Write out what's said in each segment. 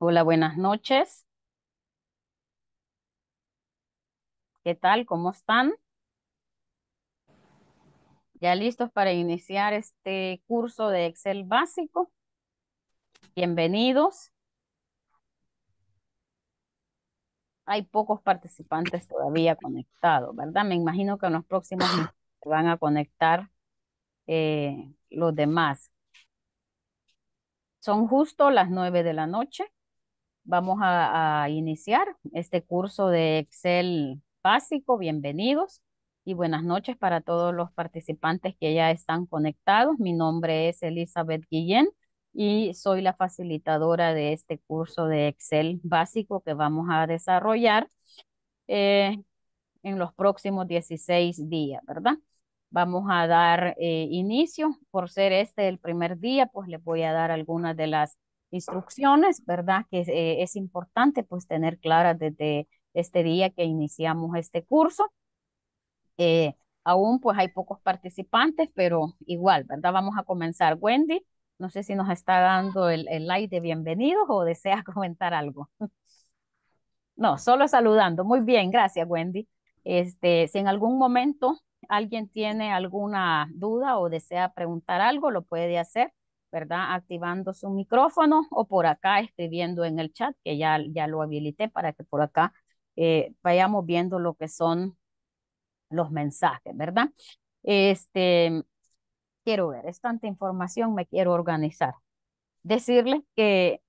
Hola, buenas noches. ¿Qué tal? ¿Cómo están? ¿Ya listos para iniciar este curso de Excel básico? Bienvenidos. Hay pocos participantes todavía conectados, ¿verdad? Me imagino que en los próximos van a conectar eh, los demás. Son justo las nueve de la noche. Vamos a, iniciar este curso de Excel básico. Bienvenidos y buenas noches para todos los participantes que ya están conectados. Mi nombre es Elizabeth Guillén y soy la facilitadora de este curso de Excel básico que vamos a desarrollar eh, en los próximos 16 días, ¿verdad? Vamos a dar eh, inicio. Por ser este el primer día, pues les voy a dar algunas de las instrucciones, ¿verdad? Que eh, es importante pues tener claras desde este día que iniciamos este curso. Eh, aún pues hay pocos participantes, pero igual, ¿verdad? Vamos a comenzar. Wendy, no sé si nos está dando el, el like de bienvenidos o desea comentar algo. No, solo saludando. Muy bien, gracias Wendy. Este, si en algún momento alguien tiene alguna duda o desea preguntar algo, lo puede hacer ¿verdad? Activando su micrófono o por acá escribiendo en el chat, que ya, ya lo habilité para que por acá eh, vayamos viendo lo que son los mensajes, ¿verdad? Este, quiero ver, es tanta información, me quiero organizar. Decirles que,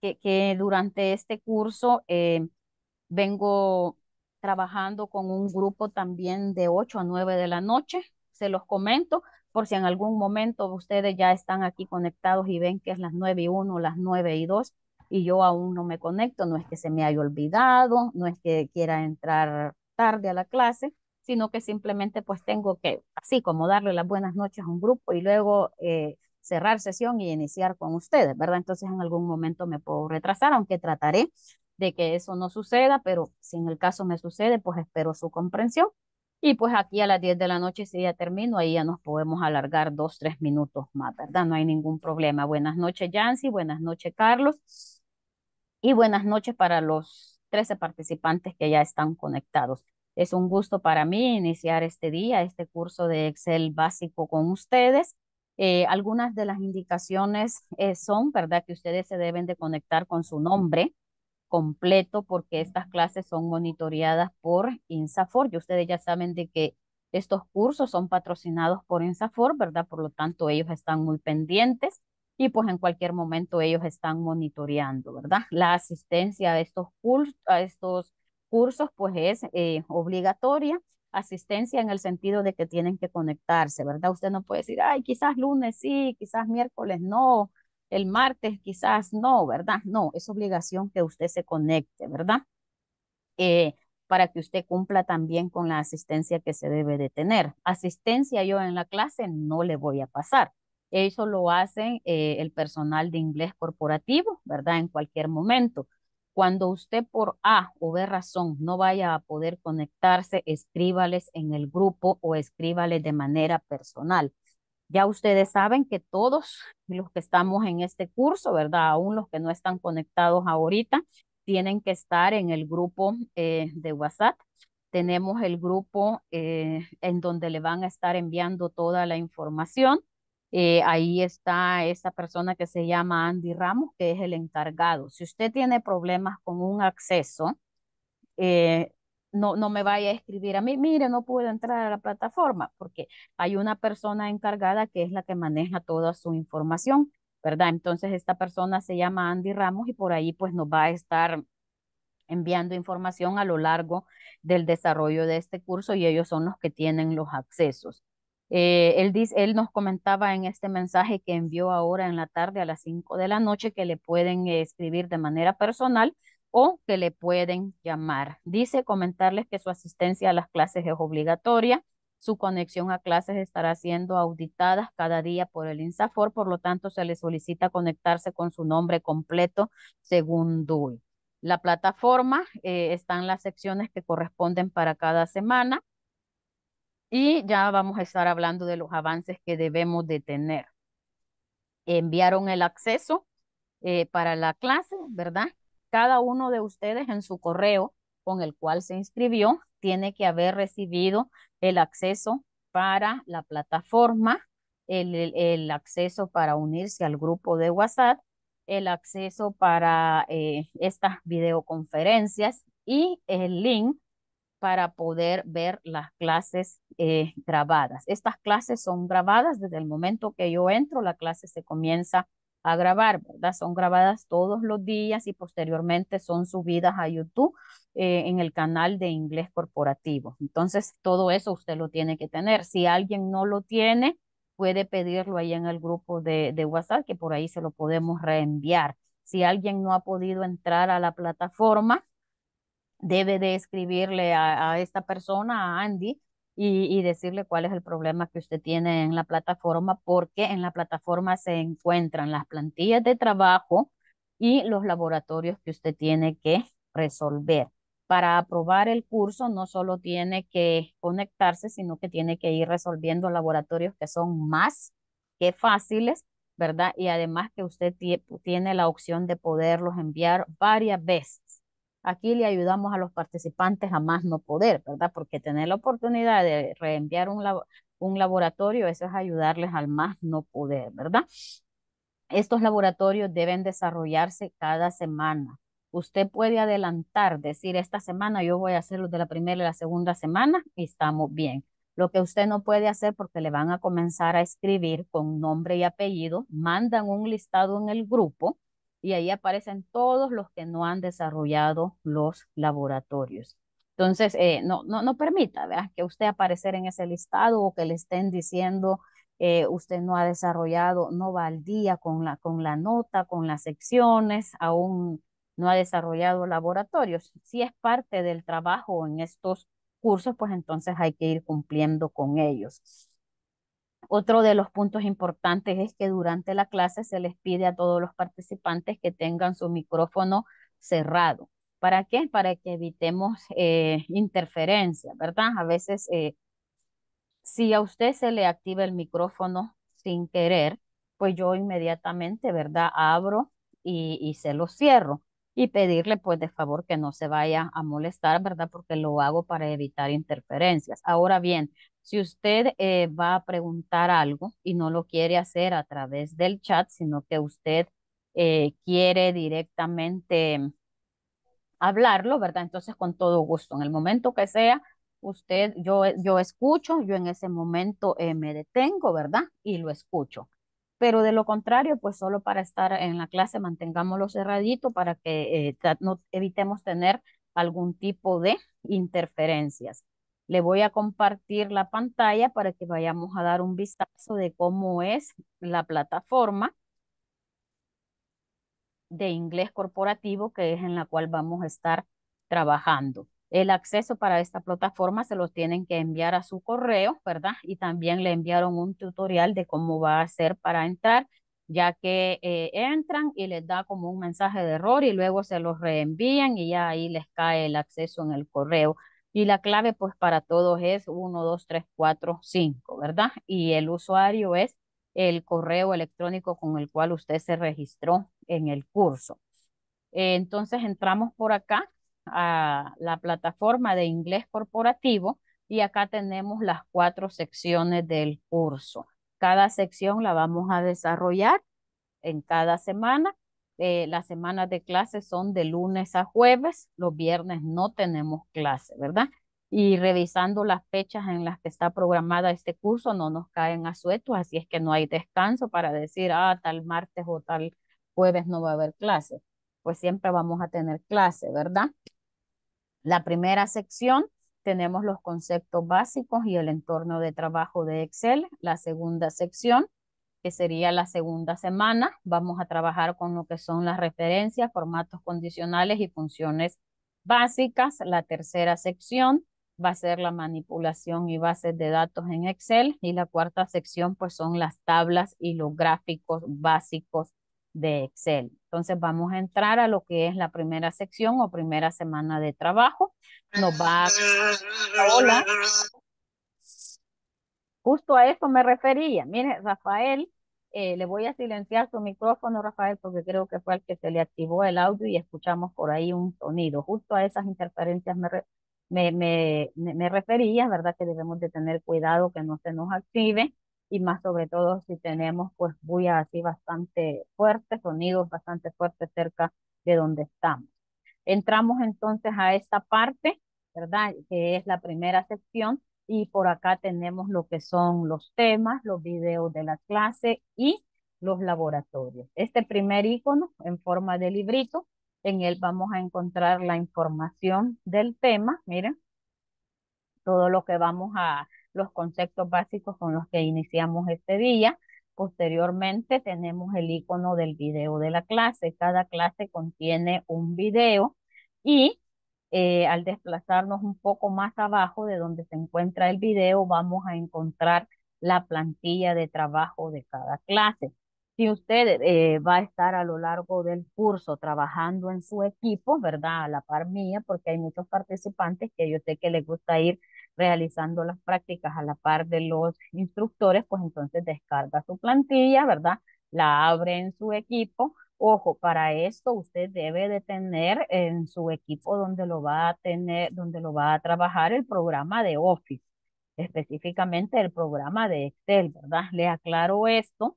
que, durante este curso eh, vengo trabajando con un grupo también de 8 a 9 de la noche, se los comento, por si en algún momento ustedes ya están aquí conectados y ven que es las 9 y 1, las 9 y 2 y yo aún no me conecto, no es que se me haya olvidado, no es que quiera entrar tarde a la clase, sino que simplemente pues tengo que, así como darle las buenas noches a un grupo y luego eh, cerrar sesión y iniciar con ustedes, ¿verdad? Entonces en algún momento me puedo retrasar, aunque trataré de que eso no suceda, pero si en el caso me sucede, pues espero su comprensión. Y pues aquí a las 10 de la noche, si ya termino, ahí ya nos podemos alargar dos, tres minutos más, ¿verdad? No hay ningún problema. Buenas noches, Yancy. Buenas noches, Carlos. Y buenas noches para los 13 participantes que ya están conectados. Es un gusto para mí iniciar este día, este curso de Excel básico con ustedes. Eh, algunas de las indicaciones eh, son, ¿verdad?, que ustedes se deben de conectar con su nombre completo porque estas clases son monitoreadas por INSAFOR. Y ustedes ya saben de que estos cursos son patrocinados por INSAFOR, ¿verdad? Por lo tanto, ellos están muy pendientes y pues en cualquier momento ellos están monitoreando, ¿verdad? La asistencia a estos, cursos, a estos cursos pues es eh, obligatoria, asistencia en el sentido de que tienen que conectarse, ¿verdad? Usted no puede decir, ay, quizás lunes sí, quizás miércoles no, el martes quizás no, ¿verdad? No, es obligación que usted se conecte, ¿verdad? Eh, para que usted cumpla también con la asistencia que se debe de tener. Asistencia yo en la clase no le voy a pasar. Eso lo hace eh, el personal de inglés corporativo, ¿verdad? En cualquier momento. Cuando usted por A o B razón no vaya a poder conectarse, escríbales en el grupo o escríbales de manera personal. Ya ustedes saben que todos los que estamos en este curso, ¿verdad? Aún los que no están conectados ahorita, tienen que estar en el grupo eh, de WhatsApp. Tenemos el grupo eh, en donde le van a estar enviando toda la información. Eh, ahí está esa persona que se llama Andy Ramos, que es el encargado. Si usted tiene problemas con un acceso, eh, no, no me vaya a escribir a mí, mire, no puedo entrar a la plataforma, porque hay una persona encargada que es la que maneja toda su información, ¿verdad? Entonces esta persona se llama Andy Ramos y por ahí pues nos va a estar enviando información a lo largo del desarrollo de este curso y ellos son los que tienen los accesos. Eh, él, dice, él nos comentaba en este mensaje que envió ahora en la tarde a las 5 de la noche que le pueden eh, escribir de manera personal o que le pueden llamar. Dice comentarles que su asistencia a las clases es obligatoria. Su conexión a clases estará siendo auditada cada día por el INSAFOR, por lo tanto se le solicita conectarse con su nombre completo según DUI. La plataforma eh, están las secciones que corresponden para cada semana y ya vamos a estar hablando de los avances que debemos de tener. Enviaron el acceso eh, para la clase, ¿verdad? cada uno de ustedes en su correo con el cual se inscribió tiene que haber recibido el acceso para la plataforma, el, acceso para unirse al grupo de WhatsApp, el acceso para eh, estas videoconferencias y el link para poder ver las clases eh, grabadas. Estas clases son grabadas desde el momento que yo entro, la clase se comienza a grabar, ¿verdad? Son grabadas todos los días y posteriormente son subidas a YouTube eh, en el canal de inglés corporativo. Entonces, todo eso usted lo tiene que tener. Si alguien no lo tiene, puede pedirlo ahí en el grupo de, WhatsApp, que por ahí se lo podemos reenviar. Si alguien no ha podido entrar a la plataforma, debe de escribirle a, esta persona, a Andy, y, decirle cuál es el problema que usted tiene en la plataforma, porque en la plataforma se encuentran las plantillas de trabajo y los laboratorios que usted tiene que resolver. Para aprobar el curso no solo tiene que conectarse, sino que tiene que ir resolviendo laboratorios que son más que fáciles, ¿verdad? Y además que usted tiene la opción de poderlos enviar varias veces Aquí le ayudamos a los participantes a más no poder, ¿verdad? Porque tener la oportunidad de reenviar un, laboratorio, eso es ayudarles al más no poder, ¿verdad? Estos laboratorios deben desarrollarse cada semana. Usted puede adelantar, decir, esta semana yo voy a hacer los de la primera y la segunda semana y estamos bien. Lo que usted no puede hacer porque le van a comenzar a escribir con nombre y apellido, mandan un listado en el grupo y ahí aparecen todos los que no han desarrollado los laboratorios. Entonces, eh, no, no, no permita que usted aparecer en ese listado o que le estén diciendo eh, usted no ha desarrollado, no va al día con la, con la nota, con las secciones, aún no ha desarrollado laboratorios. Si es parte del trabajo en estos cursos, pues entonces hay que ir cumpliendo con ellos. Otro de los puntos importantes es que durante la clase se les pide a todos los participantes que tengan su micrófono cerrado. ¿Para qué? Para que evitemos eh, interferencias, ¿verdad? A veces, eh, si a usted se le activa el micrófono sin querer, pues yo inmediatamente, ¿verdad? Abro y, y se lo cierro y pedirle pues de favor que no se vaya a molestar, ¿verdad? Porque lo hago para evitar interferencias. Ahora bien, si usted eh, va a preguntar algo y no lo quiere hacer a través del chat, sino que usted eh, quiere directamente hablarlo, ¿verdad? Entonces, con todo gusto, en el momento que sea, usted, yo, yo escucho, yo en ese momento eh, me detengo, ¿verdad? Y lo escucho. Pero de lo contrario, pues solo para estar en la clase, mantengámoslo cerradito para que no evitemos tener algún tipo de interferencias. Le voy a compartir la pantalla para que vayamos a dar un vistazo de cómo es la plataforma de inglés corporativo que es en la cual vamos a estar trabajando. El acceso para esta plataforma se lo tienen que enviar a su correo, ¿verdad? Y también le enviaron un tutorial de cómo va a ser para entrar, ya que eh, entran y les da como un mensaje de error y luego se los reenvían y ya ahí les cae el acceso en el correo. Y la clave pues para todos es 1, 2, 3, 4, 5, ¿verdad? Y el usuario es el correo electrónico con el cual usted se registró en el curso. Entonces entramos por acá a la plataforma de inglés corporativo y acá tenemos las cuatro secciones del curso. Cada sección la vamos a desarrollar en cada semana eh, las semanas de clases son de lunes a jueves, los viernes no tenemos clase, ¿verdad? Y revisando las fechas en las que está programada este curso, no nos caen asuetos, así es que no hay descanso para decir, ah, tal martes o tal jueves no va a haber clase. Pues siempre vamos a tener clase, ¿verdad? La primera sección tenemos los conceptos básicos y el entorno de trabajo de Excel. La segunda sección que sería la segunda semana. Vamos a trabajar con lo que son las referencias, formatos condicionales y funciones básicas. La tercera sección va a ser la manipulación y bases de datos en Excel. Y la cuarta sección, pues son las tablas y los gráficos básicos de Excel. Entonces vamos a entrar a lo que es la primera sección o primera semana de trabajo. Nos va Hola. Justo a eso me refería. Mire, Rafael eh, le voy a silenciar su micrófono, Rafael, porque creo que fue el que se le activó el audio y escuchamos por ahí un sonido. Justo a esas interferencias me, me, refería, ¿verdad? Que debemos de tener cuidado que no se nos active y más sobre todo si tenemos pues bulla así bastante fuerte, sonidos bastante fuertes cerca de donde estamos. Entramos entonces a esta parte, ¿verdad? Que es la primera sección y por acá tenemos lo que son los temas, los videos de la clase y los laboratorios. Este primer icono en forma de librito, en él vamos a encontrar la información del tema, miren, todo lo que vamos a, los conceptos básicos con los que iniciamos este día. Posteriormente tenemos el icono del video de la clase. Cada clase contiene un video y eh, al desplazarnos un poco más abajo de donde se encuentra el video, vamos a encontrar la plantilla de trabajo de cada clase. Si usted eh, va a estar a lo largo del curso trabajando en su equipo, ¿verdad? A la par mía, porque hay muchos participantes que yo sé que les gusta ir realizando las prácticas a la par de los instructores, pues entonces descarga su plantilla, ¿verdad? La abre en su equipo, Ojo, para esto usted debe de tener en su equipo donde lo va a tener, donde lo va a trabajar el programa de Office, específicamente el programa de Excel, ¿verdad? Le aclaro esto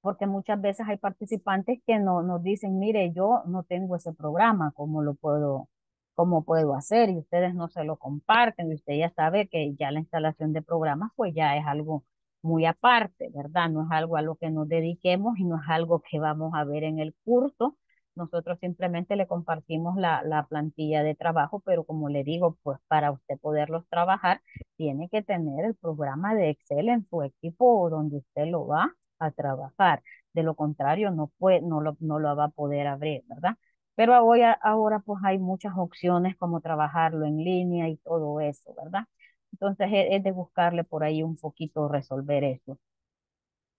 porque muchas veces hay participantes que no, nos dicen, mire, yo no tengo ese programa, ¿cómo lo puedo, cómo puedo hacer? Y ustedes no se lo comparten, y usted ya sabe que ya la instalación de programas pues ya es algo muy aparte, ¿verdad? No es algo a lo que nos dediquemos y no es algo que vamos a ver en el curso. Nosotros simplemente le compartimos la, plantilla de trabajo, pero como le digo, pues para usted poderlos trabajar, tiene que tener el programa de Excel en su equipo o donde usted lo va a trabajar. De lo contrario, no, puede, no, lo, no lo va a poder abrir, ¿verdad? Pero ahora pues hay muchas opciones como trabajarlo en línea y todo eso, ¿verdad? Entonces es de buscarle por ahí un poquito resolver eso.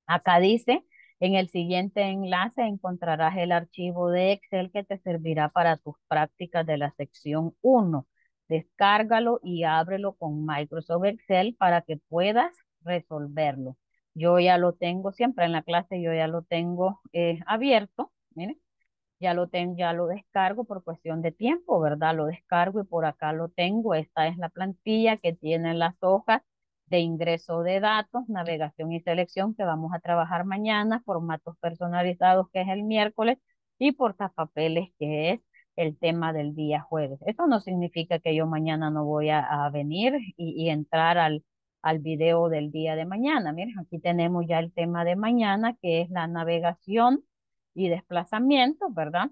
Acá dice, en el siguiente enlace encontrarás el archivo de Excel que te servirá para tus prácticas de la sección 1. Descárgalo y ábrelo con Microsoft Excel para que puedas resolverlo. Yo ya lo tengo siempre en la clase, yo ya lo tengo eh, abierto. Miren, ya lo tengo, ya lo descargo por cuestión de tiempo, ¿verdad? Lo descargo y por acá lo tengo. Esta es la plantilla que tiene las hojas de ingreso de datos, navegación y selección que vamos a trabajar mañana, formatos personalizados que es el miércoles y portapapeles que es el tema del día jueves. Esto no significa que yo mañana no voy a, venir y, entrar al, al video del día de mañana. Miren, aquí tenemos ya el tema de mañana que es la navegación y desplazamiento, ¿verdad?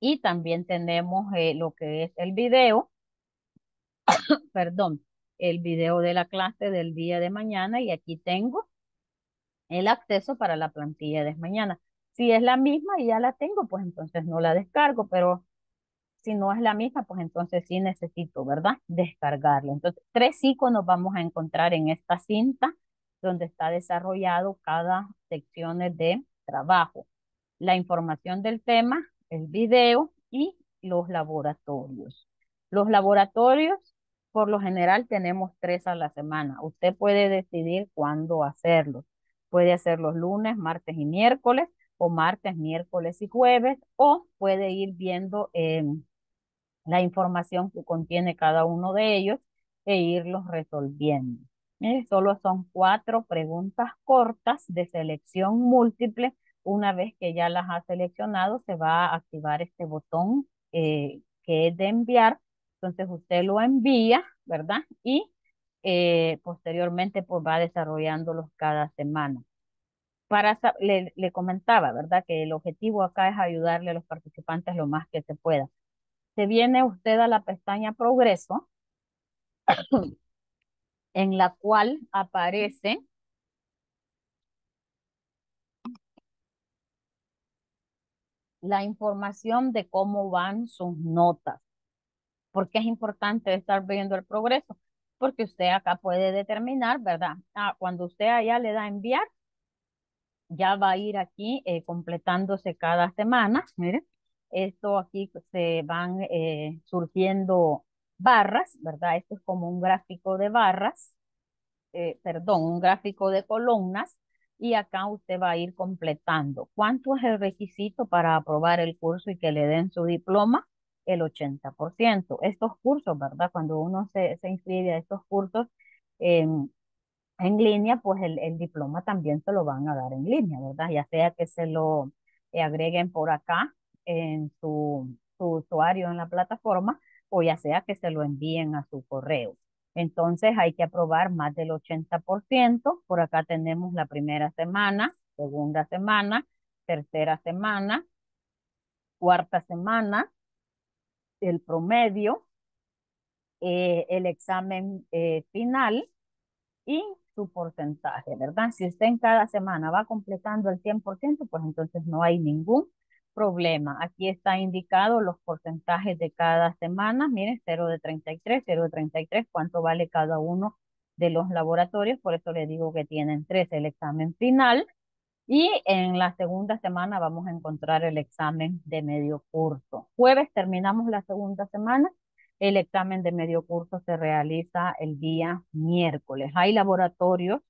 Y también tenemos eh, lo que es el video, perdón, el video de la clase del día de mañana y aquí tengo el acceso para la plantilla de mañana. Si es la misma y ya la tengo, pues entonces no la descargo, pero si no es la misma, pues entonces sí necesito, ¿verdad? Descargarla. Entonces, tres iconos vamos a encontrar en esta cinta donde está desarrollado cada sección de trabajo, la información del tema, el video y los laboratorios. Los laboratorios, por lo general, tenemos tres a la semana. Usted puede decidir cuándo hacerlos. Puede hacerlos lunes, martes y miércoles, o martes, miércoles y jueves, o puede ir viendo em, la información que contiene cada uno de ellos e irlos resolviendo. Eh, solo son cuatro preguntas cortas de selección múltiple. Una vez que ya las ha seleccionado, se va a activar este botón eh, que es de enviar. Entonces usted lo envía, ¿verdad? Y eh, posteriormente pues va desarrollándolos cada semana. Para, le comentaba, ¿verdad? Que el objetivo acá es ayudarle a los participantes lo más que se pueda. Se viene usted a la pestaña Progreso en la cual aparece la información de cómo van sus notas. ¿Por qué es importante estar viendo el progreso? Porque usted acá puede determinar, ¿verdad? Ah, cuando usted allá le da enviar, ya va a ir aquí eh, completándose cada semana. Miren, esto aquí se van eh, surgiendo barras, ¿verdad? Esto es como un gráfico de barras, eh, perdón, un gráfico de columnas, y acá usted va a ir completando. ¿Cuánto es el requisito para aprobar el curso y que le den su diploma? El 80%. Estos cursos, ¿verdad? Cuando uno se, se inscribe a estos cursos en línea, pues el, diploma también se lo van a dar en línea, ¿verdad? Ya sea que se lo eh, agreguen por acá en su, su usuario en la plataforma o ya sea que se lo envíen a su correo. Entonces hay que aprobar más del 80%. Por acá tenemos la primera semana, segunda semana, tercera semana, cuarta semana, el promedio, eh, el examen eh, final y su porcentaje, ¿verdad? Si usted en cada semana va completando el 100%, pues entonces no hay ningún problema. Aquí está indicado los porcentajes de cada semana. Miren, 0 de 33, 0 de 33, cuánto vale cada uno de los laboratorios. Por eso le digo que tienen tres el examen final. Y en la segunda semana vamos a encontrar el examen de medio curso. Jueves terminamos la segunda semana. El examen de medio curso se realiza el día miércoles. Hay laboratorios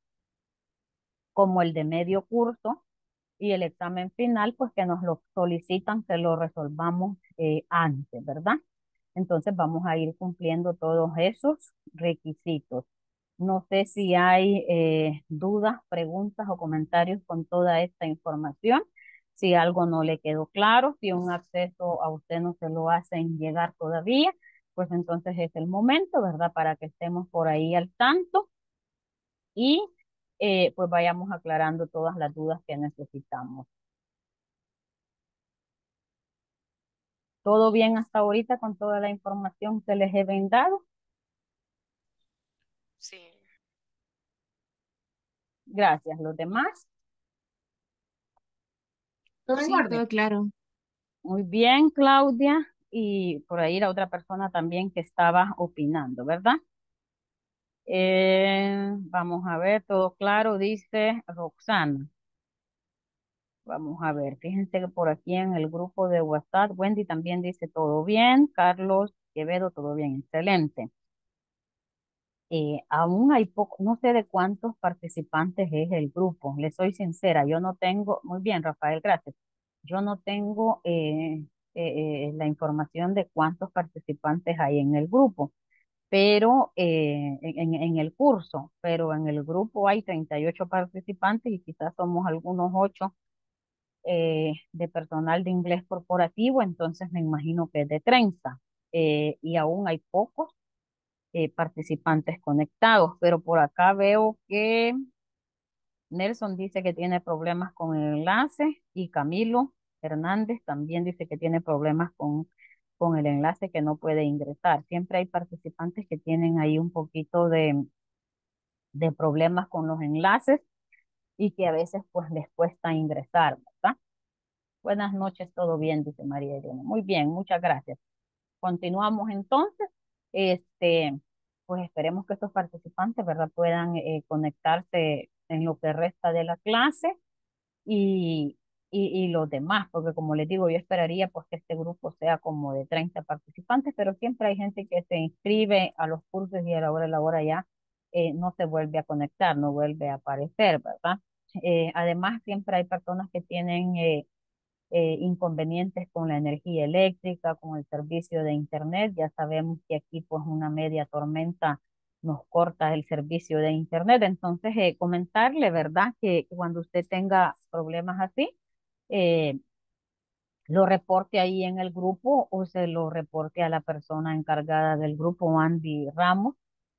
como el de medio curso y el examen final, pues que nos lo solicitan que lo resolvamos eh, antes, ¿verdad? Entonces vamos a ir cumpliendo todos esos requisitos. No sé si hay eh, dudas, preguntas o comentarios con toda esta información. Si algo no le quedó claro, si un acceso a usted no se lo hacen llegar todavía, pues entonces es el momento, ¿verdad? Para que estemos por ahí al tanto. Y eh, pues vayamos aclarando todas las dudas que necesitamos. ¿Todo bien hasta ahorita con toda la información que les he brindado? Sí. Gracias. ¿Los demás? Todo sí, claro. Muy bien, Claudia. Y por ahí la otra persona también que estaba opinando, ¿verdad? Eh, vamos a ver, todo claro, dice Roxana. Vamos a ver, fíjense que por aquí en el grupo de WhatsApp, Wendy también dice todo bien, Carlos Quevedo, todo bien, excelente. Eh, aún hay poco, no sé de cuántos participantes es el grupo, les soy sincera, yo no tengo, muy bien Rafael, gracias, yo no tengo eh, la información de cuántos participantes hay en el grupo pero eh, en, el curso, pero en el grupo hay 38 participantes y quizás somos algunos ocho eh, de personal de inglés corporativo, entonces me imagino que es de trenza eh, y aún hay pocos participantes conectados, pero por acá veo que Nelson dice que tiene problemas con el enlace y Camilo Hernández también dice que tiene problemas con con el enlace que no puede ingresar. Siempre hay participantes que tienen ahí un poquito de, de problemas con los enlaces y que a veces pues les cuesta ingresar, ¿verdad? Buenas noches, todo bien, dice María Elena. Muy bien, muchas gracias. Continuamos entonces. Este, pues esperemos que estos participantes, ¿verdad? Puedan eh, conectarse en lo que resta de la clase y y, los demás, porque como les digo, yo esperaría pues que este grupo sea como de 30 participantes, pero siempre hay gente que se inscribe a los cursos y a la hora, la hora ya eh, no se vuelve a conectar, no vuelve a aparecer, ¿verdad? Eh, además, siempre hay personas que tienen eh, inconvenientes con la energía eléctrica, con el servicio de Internet. Ya sabemos que aquí pues una media tormenta nos corta el servicio de internet. Entonces, comentarle, ¿verdad? Que cuando usted tenga problemas así, eh, lo reporte ahí en el grupo o se lo reporte a la persona encargada del grupo, Andy Ramos,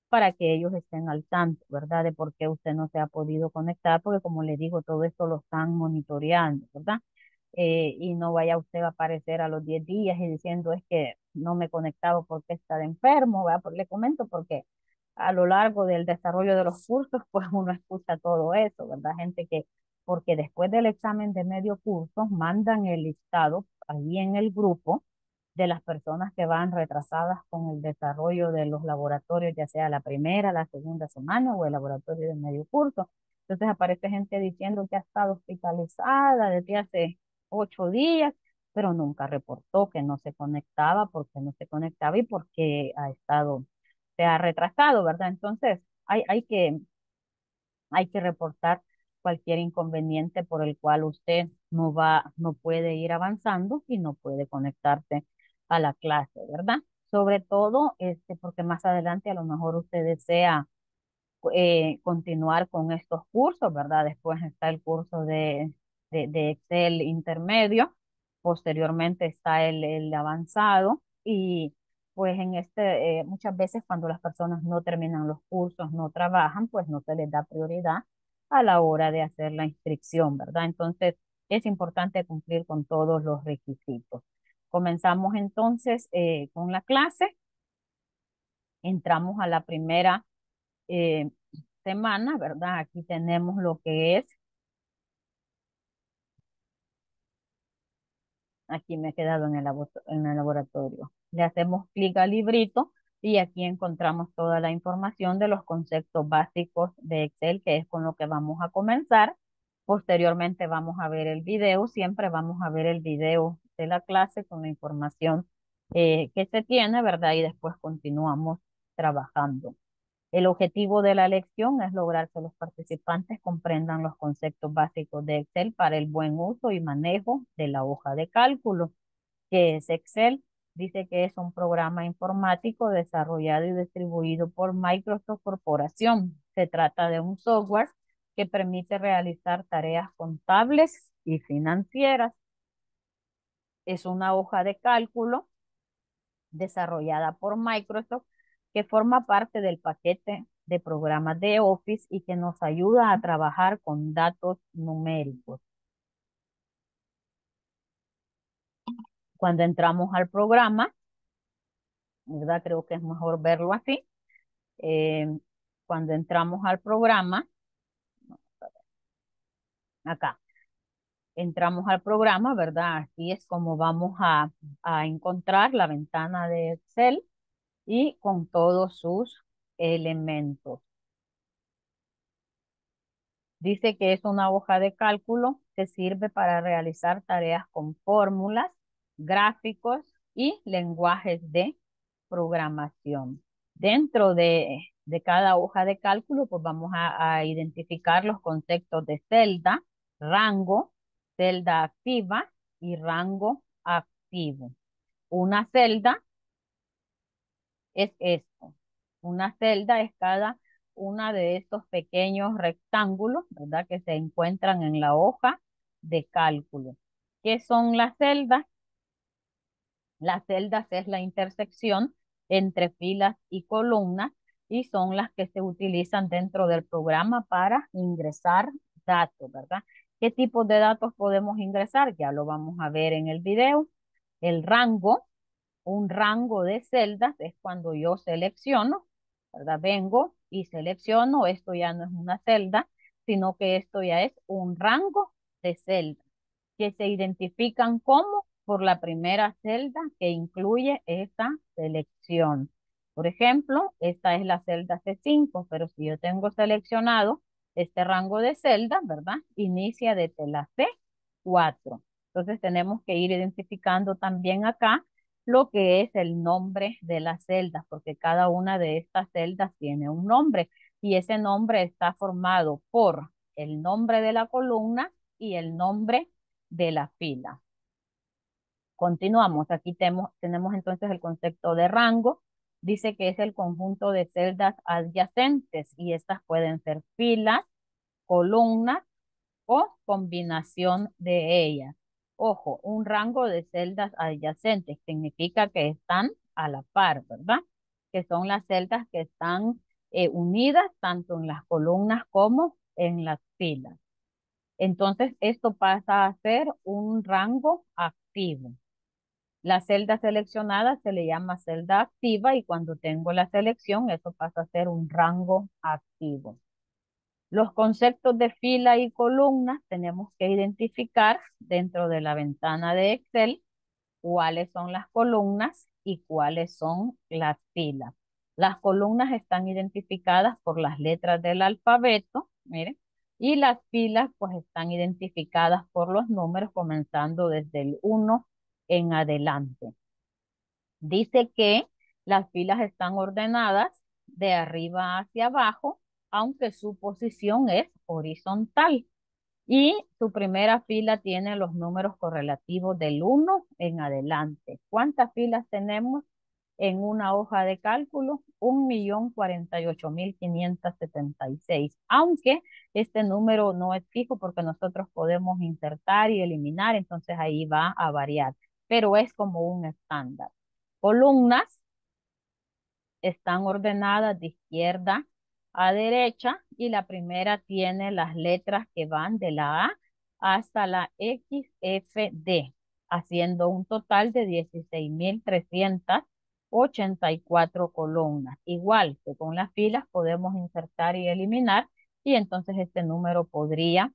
para que ellos estén al tanto, ¿verdad? De por qué usted no se ha podido conectar, porque como le digo, todo esto lo están monitoreando, ¿verdad? Eh, y no vaya usted a aparecer a los 10 días y diciendo es que no me he conectado porque está de enfermo, ¿verdad? le comento porque a lo largo del desarrollo de los cursos, pues uno escucha todo eso, ¿verdad? Gente que porque después del examen de medio curso mandan el listado ahí en el grupo de las personas que van retrasadas con el desarrollo de los laboratorios, ya sea la primera, la segunda semana o el laboratorio de medio curso. Entonces aparece gente diciendo que ha estado hospitalizada desde hace ocho días, pero nunca reportó que no se conectaba, porque no se conectaba y porque ha estado, se ha retrasado, ¿verdad? Entonces hay, hay, que, hay que reportar cualquier inconveniente por el cual usted no va, no puede ir avanzando y no puede conectarse a la clase, ¿verdad? Sobre todo, este, porque más adelante a lo mejor usted desea eh, continuar con estos cursos, ¿verdad? Después está el curso de, de, Excel intermedio, posteriormente está el, el avanzado y pues en este, eh, muchas veces cuando las personas no terminan los cursos, no trabajan, pues no se les da prioridad a la hora de hacer la inscripción, ¿verdad? Entonces, es importante cumplir con todos los requisitos. Comenzamos entonces eh, con la clase. Entramos a la primera eh, semana, ¿verdad? Aquí tenemos lo que es. Aquí me he quedado en el, en el laboratorio. Le hacemos clic al librito y aquí encontramos toda la información de los conceptos básicos de Excel, que es con lo que vamos a comenzar. Posteriormente vamos a ver el video, siempre vamos a ver el video de la clase con la información eh, que se tiene, ¿verdad? Y después continuamos trabajando. El objetivo de la lección es lograr que los participantes comprendan los conceptos básicos de Excel para el buen uso y manejo de la hoja de cálculo, que es Excel, Dice que es un programa informático desarrollado y distribuido por Microsoft Corporación. Se trata de un software que permite realizar tareas contables y financieras. Es una hoja de cálculo desarrollada por Microsoft que forma parte del paquete de programas de Office y que nos ayuda a trabajar con datos numéricos. cuando entramos al programa, ¿verdad? Creo que es mejor verlo así. Eh, cuando entramos al programa, acá, entramos al programa, ¿verdad? Aquí es como vamos a, a encontrar la ventana de Excel y con todos sus elementos. Dice que es una hoja de cálculo que sirve para realizar tareas con fórmulas, gráficos y lenguajes de programación. Dentro de, cada hoja de cálculo, pues vamos a, identificar los conceptos de celda, rango, celda activa y rango activo. Una celda es esto. Una celda es cada una de estos pequeños rectángulos, ¿verdad? Que se encuentran en la hoja de cálculo. ¿Qué son las celdas? Las celdas es la intersección entre filas y columnas y son las que se utilizan dentro del programa para ingresar datos, ¿verdad? ¿Qué tipo de datos podemos ingresar? Ya lo vamos a ver en el video. El rango, un rango de celdas es cuando yo selecciono, ¿verdad? Vengo y selecciono, esto ya no es una celda, sino que esto ya es un rango de celdas que se identifican como por la primera celda que incluye esa selección. Por ejemplo, esta es la celda C5, pero si yo tengo seleccionado este rango de celdas, ¿verdad? Inicia desde la C4. Entonces tenemos que ir identificando también acá lo que es el nombre de las celdas, porque cada una de estas celdas tiene un nombre y ese nombre está formado por el nombre de la columna y el nombre de la fila. Continuamos, aquí tenemos entonces el concepto de rango, dice que es el conjunto de celdas adyacentes y estas pueden ser filas, columnas o combinación de ellas. Ojo, un rango de celdas adyacentes significa que están a la par, ¿verdad? Que son las celdas que están eh, unidas tanto en las columnas como en las filas. Entonces, esto pasa a ser un rango activo. La celda seleccionada se le llama celda activa y cuando tengo la selección, eso pasa a ser un rango activo. Los conceptos de fila y columna tenemos que identificar dentro de la ventana de Excel cuáles son las columnas y cuáles son las filas. Las columnas están identificadas por las letras del alfabeto, miren, y las filas pues están identificadas por los números comenzando desde el 1 en adelante. Dice que las filas están ordenadas de arriba hacia abajo, aunque su posición es horizontal. Y su primera fila tiene los números correlativos del 1 en adelante. ¿Cuántas filas tenemos en una hoja de cálculo? 1.048.576. Aunque este número no es fijo porque nosotros podemos insertar y eliminar, entonces ahí va a variar pero es como un estándar. Columnas están ordenadas de izquierda a derecha y la primera tiene las letras que van de la A hasta la XFD, haciendo un total de 16.384 columnas. Igual que con las filas podemos insertar y eliminar y entonces este número podría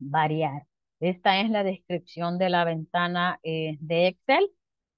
variar. Esta es la descripción de la ventana eh, de Excel,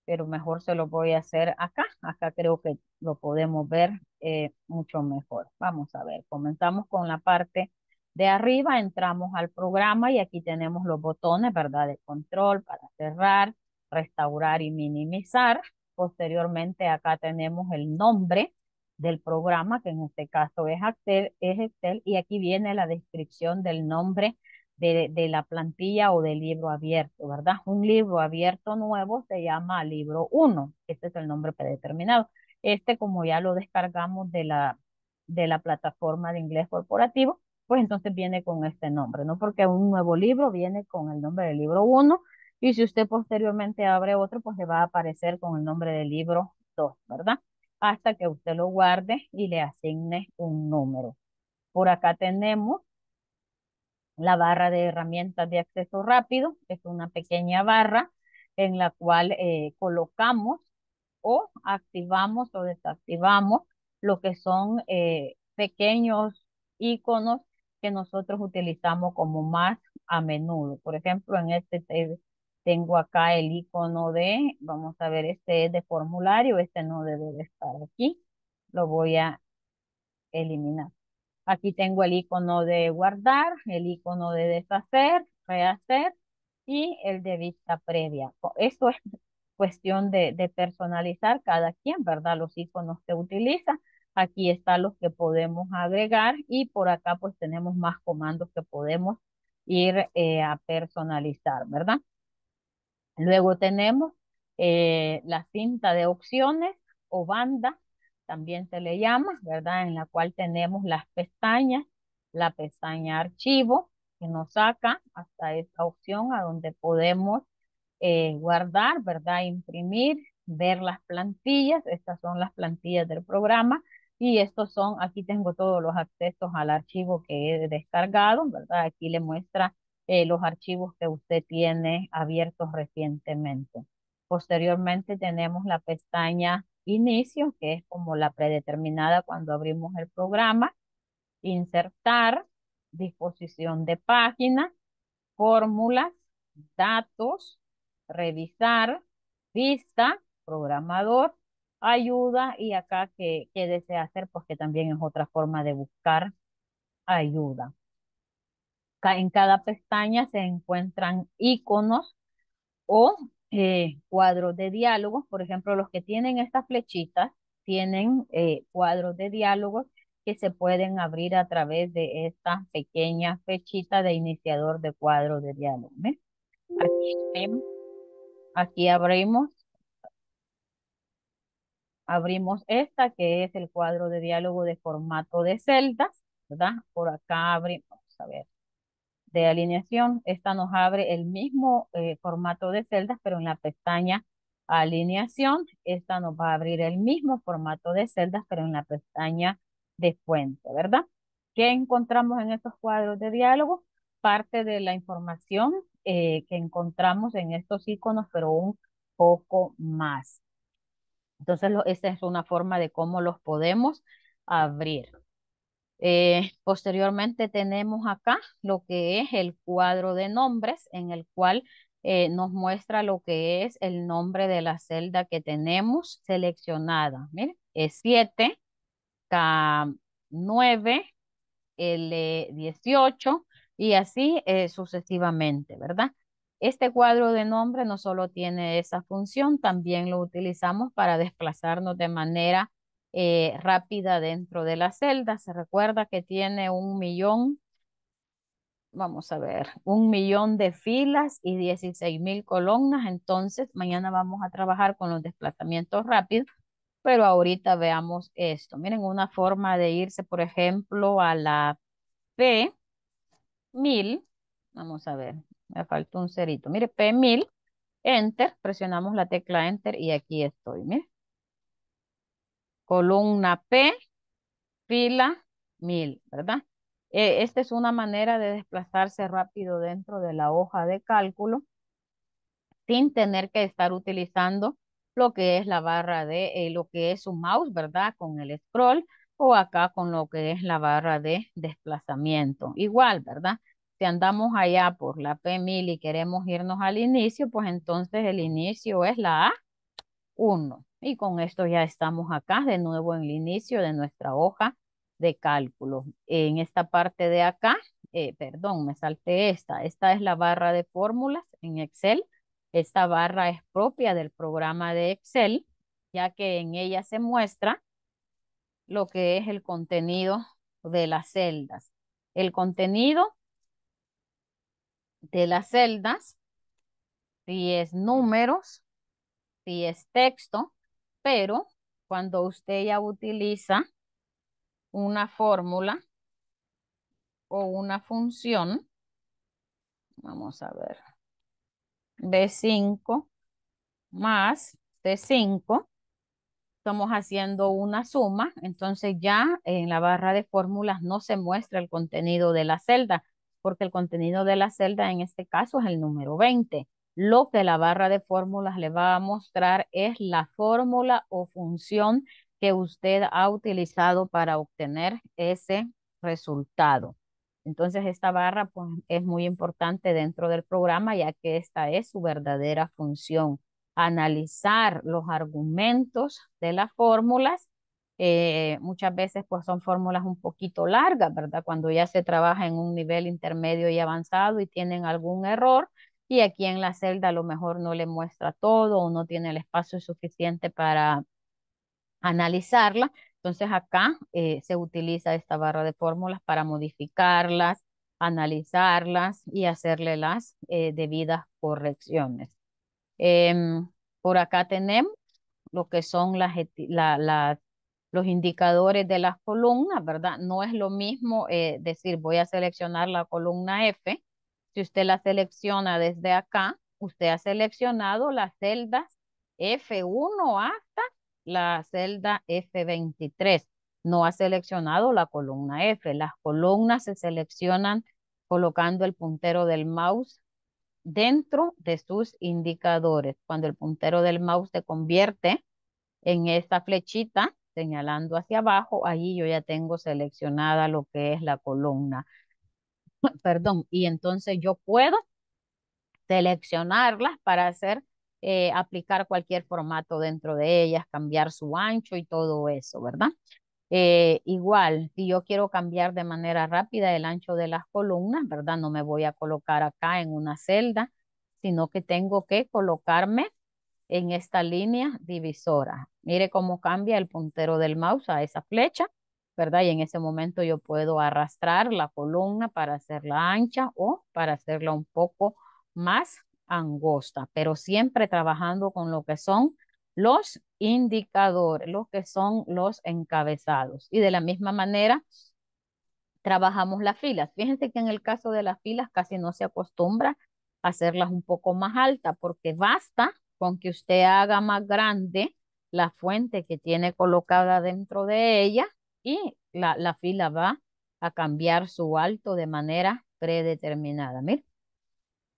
pero mejor se lo voy a hacer acá. Acá creo que lo podemos ver eh, mucho mejor. Vamos a ver, comenzamos con la parte de arriba, entramos al programa y aquí tenemos los botones, ¿verdad? De control para cerrar, restaurar y minimizar. Posteriormente acá tenemos el nombre del programa, que en este caso es Excel, es Excel, y aquí viene la descripción del nombre de, la plantilla o del libro abierto, ¿verdad? Un libro abierto nuevo se llama libro 1, este es el nombre predeterminado. Este, como ya lo descargamos de la, de la plataforma de inglés corporativo, pues entonces viene con este nombre, ¿no? Porque un nuevo libro viene con el nombre de libro 1 y si usted posteriormente abre otro, pues le va a aparecer con el nombre del libro 2, ¿verdad? Hasta que usted lo guarde y le asigne un número. Por acá tenemos la barra de herramientas de acceso rápido, es una pequeña barra en la cual eh, colocamos o activamos o desactivamos lo que son eh, pequeños iconos que nosotros utilizamos como más a menudo. Por ejemplo, en este tengo acá el icono de, vamos a ver, este es de formulario, este no debe estar aquí. Lo voy a eliminar. Aquí tengo el icono de guardar, el icono de deshacer, rehacer y el de vista previa. Esto es cuestión de, personalizar cada quien, ¿verdad? Los iconos que utiliza. Aquí están los que podemos agregar y por acá pues tenemos más comandos que podemos ir eh, a personalizar, ¿verdad? Luego tenemos eh, la cinta de opciones o banda también se le llama, ¿verdad? En la cual tenemos las pestañas, la pestaña archivo, que nos saca hasta esta opción a donde podemos eh, guardar, ¿verdad? Imprimir, ver las plantillas, estas son las plantillas del programa y estos son, aquí tengo todos los accesos al archivo que he descargado, ¿verdad? Aquí le muestra eh, los archivos que usted tiene abiertos recientemente. Posteriormente tenemos la pestaña inicio, que es como la predeterminada cuando abrimos el programa, insertar, disposición de página, fórmulas, datos, revisar, vista, programador, ayuda y acá que, desea hacer, porque pues también es otra forma de buscar ayuda. En cada pestaña se encuentran iconos o eh, cuadros de diálogo, por ejemplo, los que tienen estas flechitas tienen eh, cuadros de diálogo que se pueden abrir a través de esta pequeña flechita de iniciador de cuadro de diálogo. Aquí, aquí abrimos, abrimos esta que es el cuadro de diálogo de formato de celdas, ¿verdad? Por acá abrimos, a ver, de alineación. Esta nos abre el mismo eh, formato de celdas, pero en la pestaña alineación. Esta nos va a abrir el mismo formato de celdas, pero en la pestaña de fuente, ¿verdad? ¿Qué encontramos en estos cuadros de diálogo? Parte de la información eh, que encontramos en estos iconos, pero un poco más. Entonces, lo, esa es una forma de cómo los podemos abrir. Eh, posteriormente tenemos acá lo que es el cuadro de nombres en el cual eh, nos muestra lo que es el nombre de la celda que tenemos seleccionada. Miren, es 7, K9, L18 y así eh, sucesivamente, ¿verdad? Este cuadro de nombre no solo tiene esa función, también lo utilizamos para desplazarnos de manera eh, rápida dentro de la celda. Se recuerda que tiene un millón, vamos a ver, un millón de filas y 16 mil columnas. Entonces, mañana vamos a trabajar con los desplazamientos rápidos, pero ahorita veamos esto. Miren, una forma de irse, por ejemplo, a la P, 1000, vamos a ver, me faltó un cerito. Mire, P1000, Enter, presionamos la tecla Enter y aquí estoy, mire columna P, fila 1000, ¿verdad? E, esta es una manera de desplazarse rápido dentro de la hoja de cálculo sin tener que estar utilizando lo que es la barra de, eh, lo que es su mouse, ¿verdad? Con el scroll o acá con lo que es la barra de desplazamiento. Igual, ¿verdad? Si andamos allá por la P1000 y queremos irnos al inicio, pues entonces el inicio es la A1. Y con esto ya estamos acá de nuevo en el inicio de nuestra hoja de cálculo. En esta parte de acá, eh, perdón, me salté esta. Esta es la barra de fórmulas en Excel. Esta barra es propia del programa de Excel, ya que en ella se muestra lo que es el contenido de las celdas. El contenido de las celdas, si es números, si es texto, pero cuando usted ya utiliza una fórmula o una función, vamos a ver, B5 más C5, estamos haciendo una suma, entonces ya en la barra de fórmulas no se muestra el contenido de la celda, porque el contenido de la celda en este caso es el número 20 lo que la barra de fórmulas le va a mostrar es la fórmula o función que usted ha utilizado para obtener ese resultado. Entonces esta barra pues, es muy importante dentro del programa ya que esta es su verdadera función. Analizar los argumentos de las fórmulas. Eh, muchas veces pues son fórmulas un poquito largas, ¿verdad? Cuando ya se trabaja en un nivel intermedio y avanzado y tienen algún error, y aquí en la celda a lo mejor no le muestra todo o no tiene el espacio suficiente para analizarla. Entonces acá eh, se utiliza esta barra de fórmulas para modificarlas, analizarlas y hacerle las eh, debidas correcciones. Em, por acá tenemos lo que son las, los indicadores de las columnas, ¿verdad? No es lo mismo eh, decir voy a seleccionar la columna F, si usted la selecciona desde acá, usted ha seleccionado las celdas F1 hasta la celda F23. No ha seleccionado la columna F. Las columnas se seleccionan colocando el puntero del mouse dentro de sus indicadores. Cuando el puntero del mouse se convierte en esta flechita, señalando hacia abajo, allí yo ya tengo seleccionada lo que es la columna. perdón, y entonces yo puedo seleccionarlas para hacer, eh, aplicar cualquier formato dentro de ellas, cambiar su ancho y todo eso, ¿verdad? Eh, igual, si yo quiero cambiar de manera rápida el ancho de las columnas, ¿verdad? No me voy a colocar acá en una celda, sino que tengo que colocarme en esta línea divisora. Mire cómo cambia el puntero del mouse a esa flecha ¿verdad? Y en ese momento yo puedo arrastrar la columna para hacerla ancha o para hacerla un poco más angosta, pero siempre trabajando con lo que son los indicadores, lo que son los encabezados. Y de la misma manera, trabajamos las filas. Fíjense que en el caso de las filas casi no se acostumbra a hacerlas un poco más altas, porque basta con que usted haga más grande la fuente que tiene colocada dentro de ella y la, la fila va a cambiar su alto de manera predeterminada. Mira,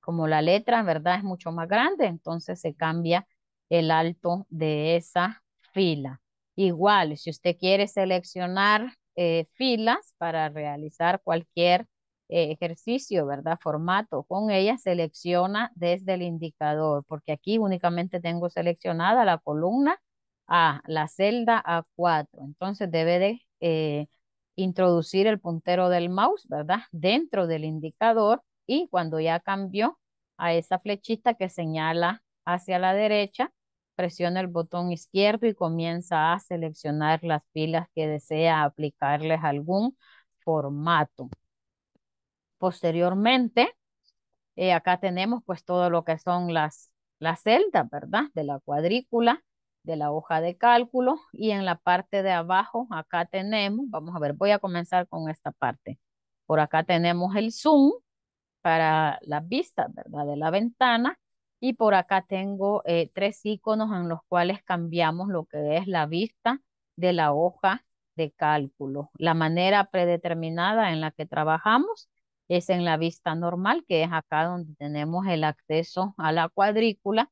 como la letra, verdad, es mucho más grande, entonces se cambia el alto de esa fila. Igual, si usted quiere seleccionar eh, filas para realizar cualquier eh, ejercicio, ¿verdad? Formato, con ella selecciona desde el indicador, porque aquí únicamente tengo seleccionada la columna A, la celda A4. Entonces debe de eh, introducir el puntero del mouse, ¿verdad? Dentro del indicador y cuando ya cambió a esa flechita que señala hacia la derecha, presiona el botón izquierdo y comienza a seleccionar las pilas que desea aplicarles algún formato. Posteriormente, eh, acá tenemos pues todo lo que son las, las celdas, ¿verdad? De la cuadrícula de la hoja de cálculo y en la parte de abajo acá tenemos, vamos a ver, voy a comenzar con esta parte. Por acá tenemos el zoom para la vista ¿verdad? De la ventana y por acá tengo eh, tres iconos en los cuales cambiamos lo que es la vista de la hoja de cálculo. La manera predeterminada en la que trabajamos es en la vista normal, que es acá donde tenemos el acceso a la cuadrícula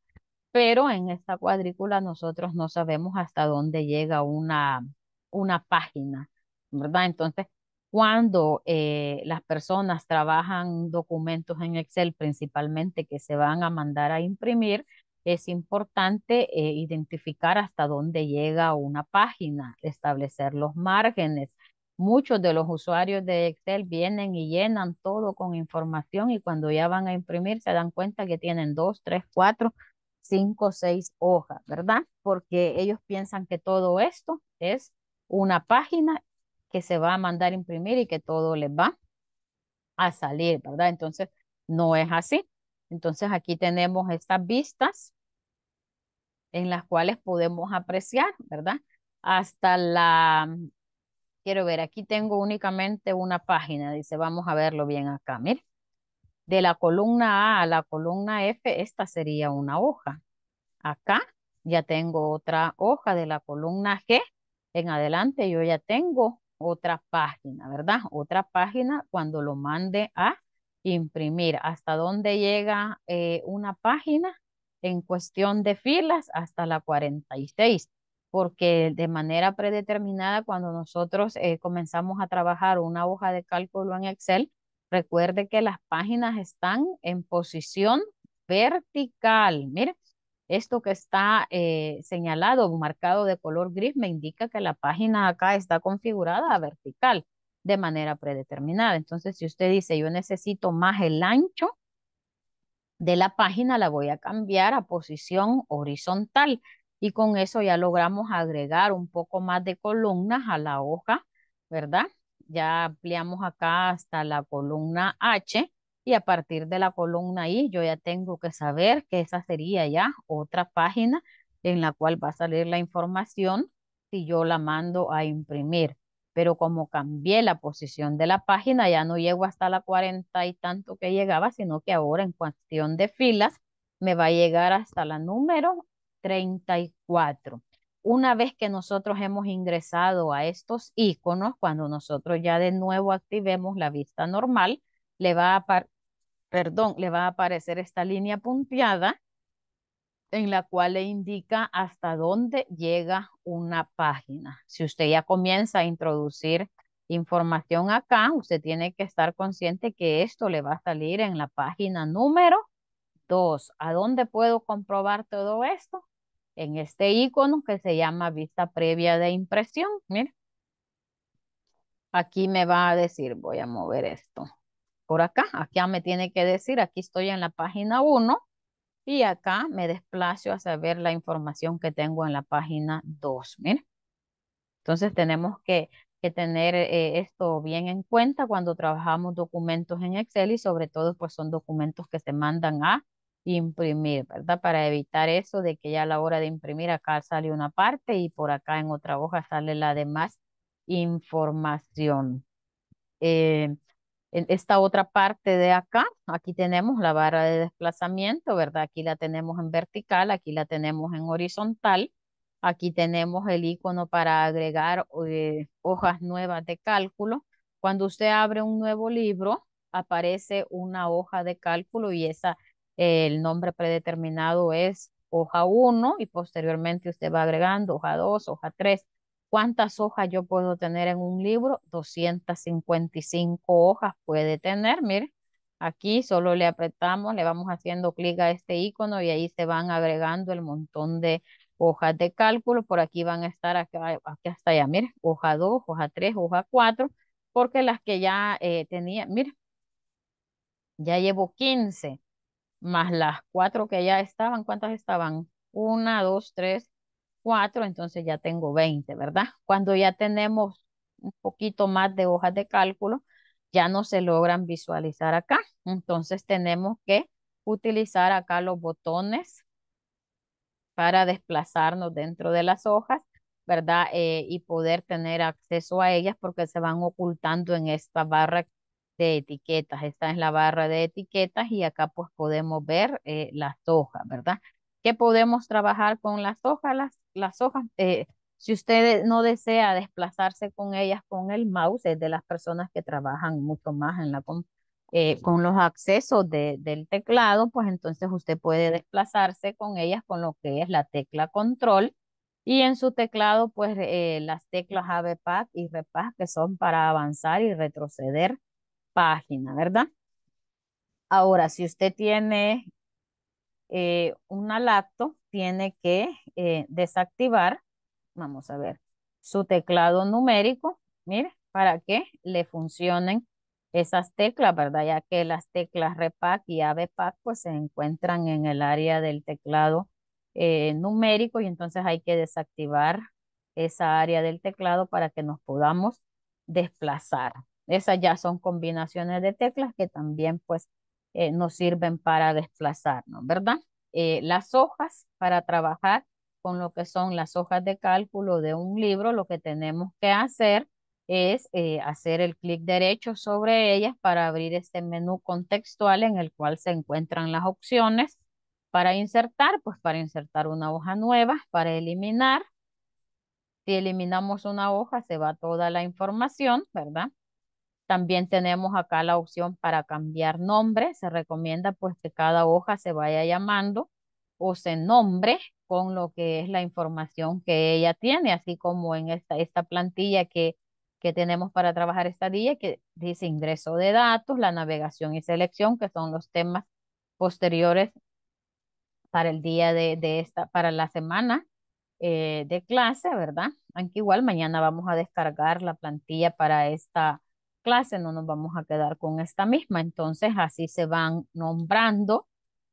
pero en esta cuadrícula nosotros no sabemos hasta dónde llega una, una página, ¿verdad? Entonces, cuando eh, las personas trabajan documentos en Excel, principalmente que se van a mandar a imprimir, es importante eh, identificar hasta dónde llega una página, establecer los márgenes. Muchos de los usuarios de Excel vienen y llenan todo con información y cuando ya van a imprimir se dan cuenta que tienen dos, tres, cuatro, cinco o seis hojas, ¿verdad? Porque ellos piensan que todo esto es una página que se va a mandar imprimir y que todo les va a salir, ¿verdad? Entonces, no es así. Entonces, aquí tenemos estas vistas en las cuales podemos apreciar, ¿verdad? Hasta la, quiero ver, aquí tengo únicamente una página, dice, vamos a verlo bien acá, miren de la columna A a la columna F, esta sería una hoja. Acá ya tengo otra hoja de la columna G. En adelante yo ya tengo otra página, ¿verdad? Otra página cuando lo mande a imprimir. ¿Hasta dónde llega eh, una página? En cuestión de filas, hasta la 46 porque de manera predeterminada cuando nosotros eh, comenzamos a trabajar una hoja de cálculo en Excel, Recuerde que las páginas están en posición vertical. Mire, esto que está eh, señalado, marcado de color gris, me indica que la página acá está configurada a vertical de manera predeterminada. Entonces, si usted dice, yo necesito más el ancho de la página, la voy a cambiar a posición horizontal. Y con eso ya logramos agregar un poco más de columnas a la hoja, ¿verdad? ya ampliamos acá hasta la columna H y a partir de la columna I yo ya tengo que saber que esa sería ya otra página en la cual va a salir la información si yo la mando a imprimir. Pero como cambié la posición de la página, ya no llego hasta la cuarenta y tanto que llegaba, sino que ahora en cuestión de filas me va a llegar hasta la número 34 una vez que nosotros hemos ingresado a estos iconos, cuando nosotros ya de nuevo activemos la vista normal, le va a, perdón, le va a aparecer esta línea punteada en la cual le indica hasta dónde llega una página. Si usted ya comienza a introducir información acá, usted tiene que estar consciente que esto le va a salir en la página número 2. ¿A dónde puedo comprobar todo esto? en este icono que se llama vista previa de impresión. Miren. Aquí me va a decir, voy a mover esto por acá. Acá me tiene que decir, aquí estoy en la página 1 y acá me desplazo a saber la información que tengo en la página 2. Entonces tenemos que, tener eh, esto bien en cuenta cuando trabajamos documentos en Excel y sobre todo pues son documentos que se mandan a imprimir, ¿verdad? Para evitar eso de que ya a la hora de imprimir acá sale una parte y por acá en otra hoja sale la demás información. Eh, en esta otra parte de acá, aquí tenemos la barra de desplazamiento, ¿verdad? Aquí la tenemos en vertical, aquí la tenemos en horizontal. Aquí tenemos el icono para agregar eh, hojas nuevas de cálculo. Cuando usted abre un nuevo libro, aparece una hoja de cálculo y esa el nombre predeterminado es hoja 1 y posteriormente usted va agregando hoja 2, hoja 3. ¿Cuántas hojas yo puedo tener en un libro? 255 hojas puede tener, mire. Aquí solo le apretamos, le vamos haciendo clic a este icono y ahí se van agregando el montón de hojas de cálculo. Por aquí van a estar acá, aquí hasta allá, mire, hoja 2, hoja 3, hoja 4, porque las que ya eh, tenía, mire, ya llevo 15 más las cuatro que ya estaban, ¿cuántas estaban? Una, dos, tres, cuatro, entonces ya tengo 20, ¿verdad? Cuando ya tenemos un poquito más de hojas de cálculo, ya no se logran visualizar acá. Entonces tenemos que utilizar acá los botones para desplazarnos dentro de las hojas, ¿verdad? Eh, y poder tener acceso a ellas porque se van ocultando en esta barra de etiquetas. Esta es la barra de etiquetas y acá pues podemos ver eh, las hojas, ¿verdad? ¿Qué podemos trabajar con las hojas? Las, hojas, eh, si usted no desea desplazarse con ellas con el mouse, es de las personas que trabajan mucho más en la eh, con los accesos del teclado, pues entonces usted puede desplazarse con ellas con lo que es la tecla control y en su teclado, pues las teclas ABPAC y REPAC que son para avanzar y retroceder página, ¿verdad? Ahora, si usted tiene eh, una laptop, tiene que eh, desactivar, vamos a ver, su teclado numérico, mire, para que le funcionen esas teclas, ¿verdad? Ya que las teclas Repack y abpack pues se encuentran en el área del teclado eh, numérico y entonces hay que desactivar esa área del teclado para que nos podamos desplazar, esas ya son combinaciones de teclas que también pues eh, nos sirven para desplazarnos, ¿verdad? Eh, las hojas para trabajar con lo que son las hojas de cálculo de un libro, lo que tenemos que hacer es eh, hacer el clic derecho sobre ellas para abrir este menú contextual en el cual se encuentran las opciones para insertar, pues para insertar una hoja nueva, para eliminar. Si eliminamos una hoja se va toda la información, ¿verdad? También tenemos acá la opción para cambiar nombre. Se recomienda pues que cada hoja se vaya llamando o se nombre con lo que es la información que ella tiene, así como en esta, esta plantilla que, que tenemos para trabajar esta día, que dice ingreso de datos, la navegación y selección, que son los temas posteriores para el día de, esta, para la semana eh, de clase, ¿verdad? Aunque igual mañana vamos a descargar la plantilla para esta clase, no nos vamos a quedar con esta misma. Entonces así se van nombrando.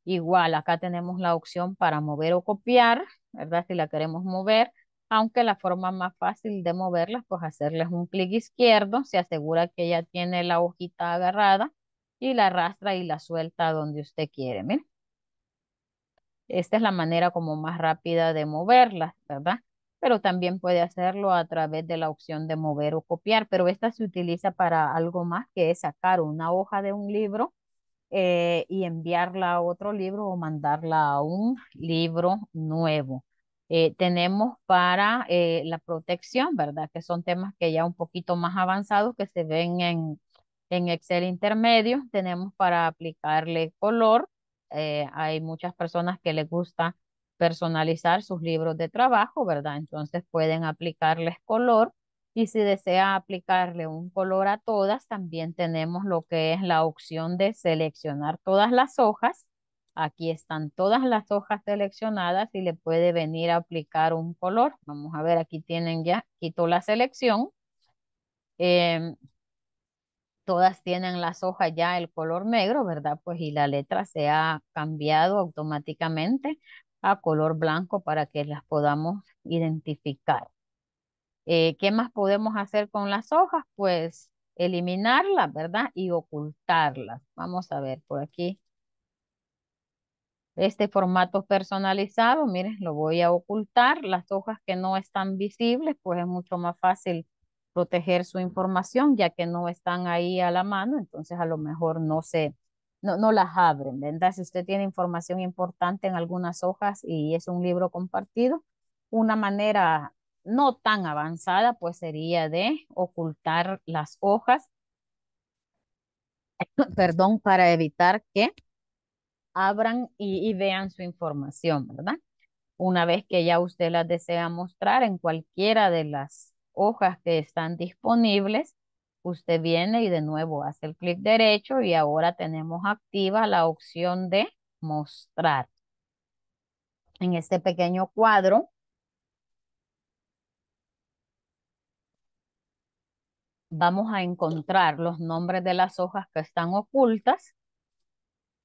Igual acá tenemos la opción para mover o copiar, ¿verdad? Si la queremos mover, aunque la forma más fácil de moverlas, pues hacerles un clic izquierdo, se asegura que ya tiene la hojita agarrada y la arrastra y la suelta donde usted quiere, miren. Esta es la manera como más rápida de moverla ¿verdad? pero también puede hacerlo a través de la opción de mover o copiar, pero esta se utiliza para algo más que es sacar una hoja de un libro eh, y enviarla a otro libro o mandarla a un libro nuevo. Eh, tenemos para eh, la protección, ¿verdad? Que son temas que ya un poquito más avanzados que se ven en, en Excel intermedio. Tenemos para aplicarle color. hay muchas personas que les gusta personalizar sus libros de trabajo, ¿verdad? Entonces pueden aplicarles color y si desea aplicarle un color a todas, también tenemos lo que es la opción de seleccionar todas las hojas. Aquí están todas las hojas seleccionadas y le puede venir a aplicar un color. Vamos a ver, aquí tienen ya, quito la selección. Em, todas tienen las hojas ya el color negro, ¿verdad? Pues y la letra se ha cambiado automáticamente a color blanco para que las podamos identificar. Eh, ¿Qué más podemos hacer con las hojas? Pues eliminarlas, ¿verdad? Y ocultarlas. Vamos a ver por aquí. Este formato personalizado, miren, lo voy a ocultar. Las hojas que no están visibles, pues es mucho más fácil proteger su información, ya que no están ahí a la mano, entonces a lo mejor no se no, no las abren, ¿verdad? Si usted tiene información importante en algunas hojas y es un libro compartido, una manera no tan avanzada pues sería de ocultar las hojas, perdón, para evitar que abran y, y vean su información, ¿verdad? Una vez que ya usted las desea mostrar en cualquiera de las hojas que están disponibles, usted viene y de nuevo hace el clic derecho y ahora tenemos activa la opción de mostrar. En este pequeño cuadro, vamos a encontrar los nombres de las hojas que están ocultas.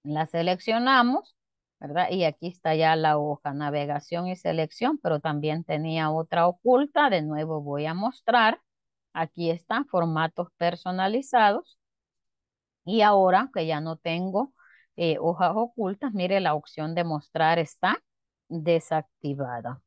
Las seleccionamos, ¿verdad? Y aquí está ya la hoja, navegación y selección, pero también tenía otra oculta. De nuevo voy a mostrar Aquí están formatos personalizados. Y ahora que ya no tengo eh, hojas ocultas, mire la opción de mostrar está desactivada.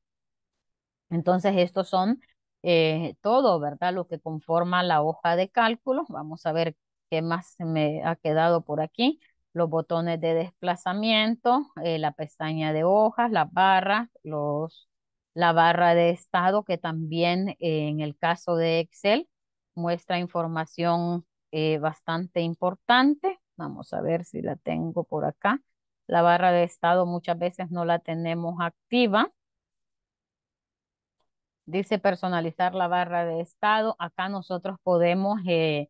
Entonces estos son eh, todo, ¿verdad? Lo que conforma la hoja de cálculo. Vamos a ver qué más me ha quedado por aquí. Los botones de desplazamiento, eh, la pestaña de hojas, las barras, los la barra de estado que también eh, en el caso de Excel muestra información eh, bastante importante. Vamos a ver si la tengo por acá. La barra de estado muchas veces no la tenemos activa. Dice personalizar la barra de estado. Acá nosotros podemos eh,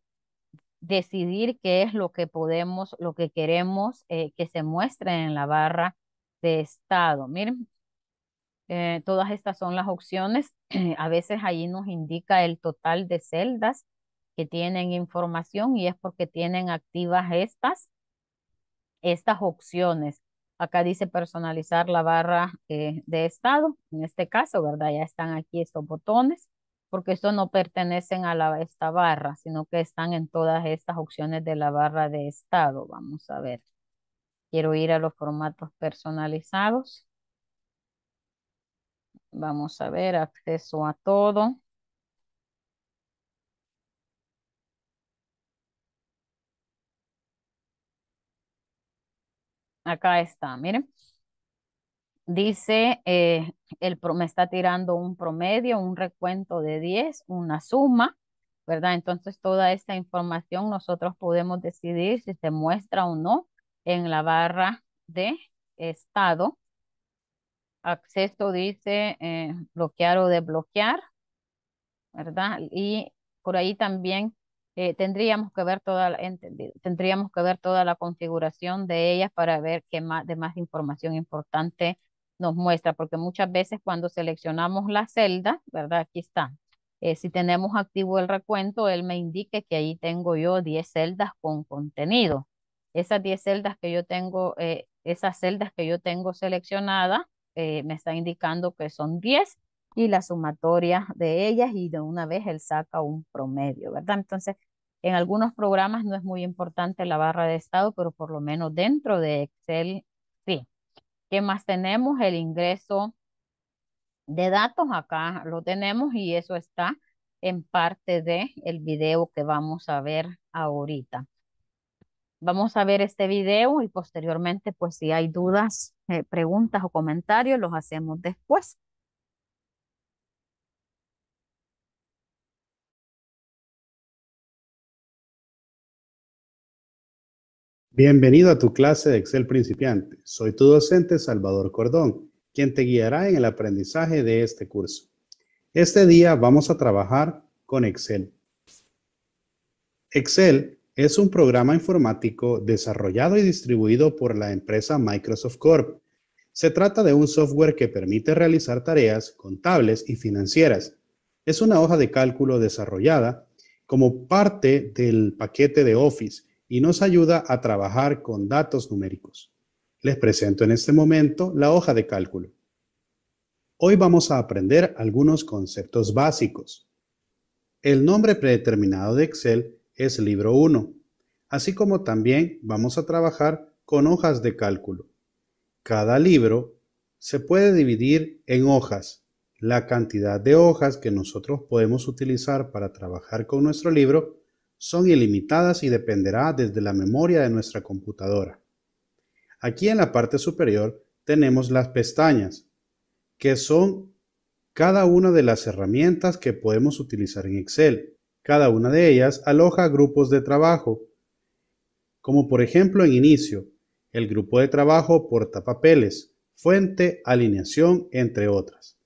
decidir qué es lo que podemos, lo que queremos que se muestre en la barra de estado. Miren, eh, todas estas son las opciones. a veces ahí nos indica el total de celdas que tienen información y es porque tienen activas estas, estas opciones. Acá dice personalizar la barra eh, de estado. En este caso, ¿verdad? Ya están aquí estos botones porque estos no pertenecen a la, esta barra, sino que están en todas estas opciones de la barra de estado. Vamos a ver. Quiero ir a los formatos personalizados. Vamos a ver, acceso a todo. Acá está, miren. Dice, eh, el, me está tirando un promedio, un recuento de 10, una suma, ¿verdad? Entonces, toda esta información nosotros podemos decidir si se muestra o no en la barra de estado acceso dice eh, bloquear o desbloquear, ¿verdad? Y por ahí también eh, tendríamos que ver toda la, entendido, tendríamos que ver toda la configuración de ellas para ver qué más de más información importante nos muestra, porque muchas veces cuando seleccionamos la celda, ¿verdad? Aquí está. Eh, si tenemos activo el recuento, él me indique que ahí tengo yo 10 celdas con contenido. Esas 10 celdas que yo tengo, esas celdas que yo tengo seleccionadas, eh, me está indicando que son 10 y la sumatoria de ellas y de una vez él saca un promedio, ¿verdad? Entonces, en algunos programas no es muy importante la barra de estado, pero por lo menos dentro de Excel, sí. ¿Qué más tenemos? El ingreso de datos, acá lo tenemos y eso está en parte de el video que vamos a ver ahorita. Vamos a ver este video y posteriormente, pues si hay dudas, eh, preguntas o comentarios, los hacemos después. Bienvenido a tu clase de Excel principiante. Soy tu docente Salvador Cordón, quien te guiará en el aprendizaje de este curso. Este día vamos a trabajar con Excel. Excel es un programa informático desarrollado y distribuido por la empresa Microsoft Corp. Se trata de un software que permite realizar tareas contables y financieras. Es una hoja de cálculo desarrollada como parte del paquete de Office y nos ayuda a trabajar con datos numéricos. Les presento en este momento la hoja de cálculo. Hoy vamos a aprender algunos conceptos básicos. El nombre predeterminado de Excel es libro 1, así como también vamos a trabajar con hojas de cálculo. Cada libro se puede dividir en hojas. La cantidad de hojas que nosotros podemos utilizar para trabajar con nuestro libro son ilimitadas y dependerá desde la memoria de nuestra computadora. Aquí en la parte superior tenemos las pestañas, que son cada una de las herramientas que podemos utilizar en Excel. Cada una de ellas aloja grupos de trabajo, como por ejemplo en inicio, el grupo de trabajo portapapeles, fuente, alineación, entre otras.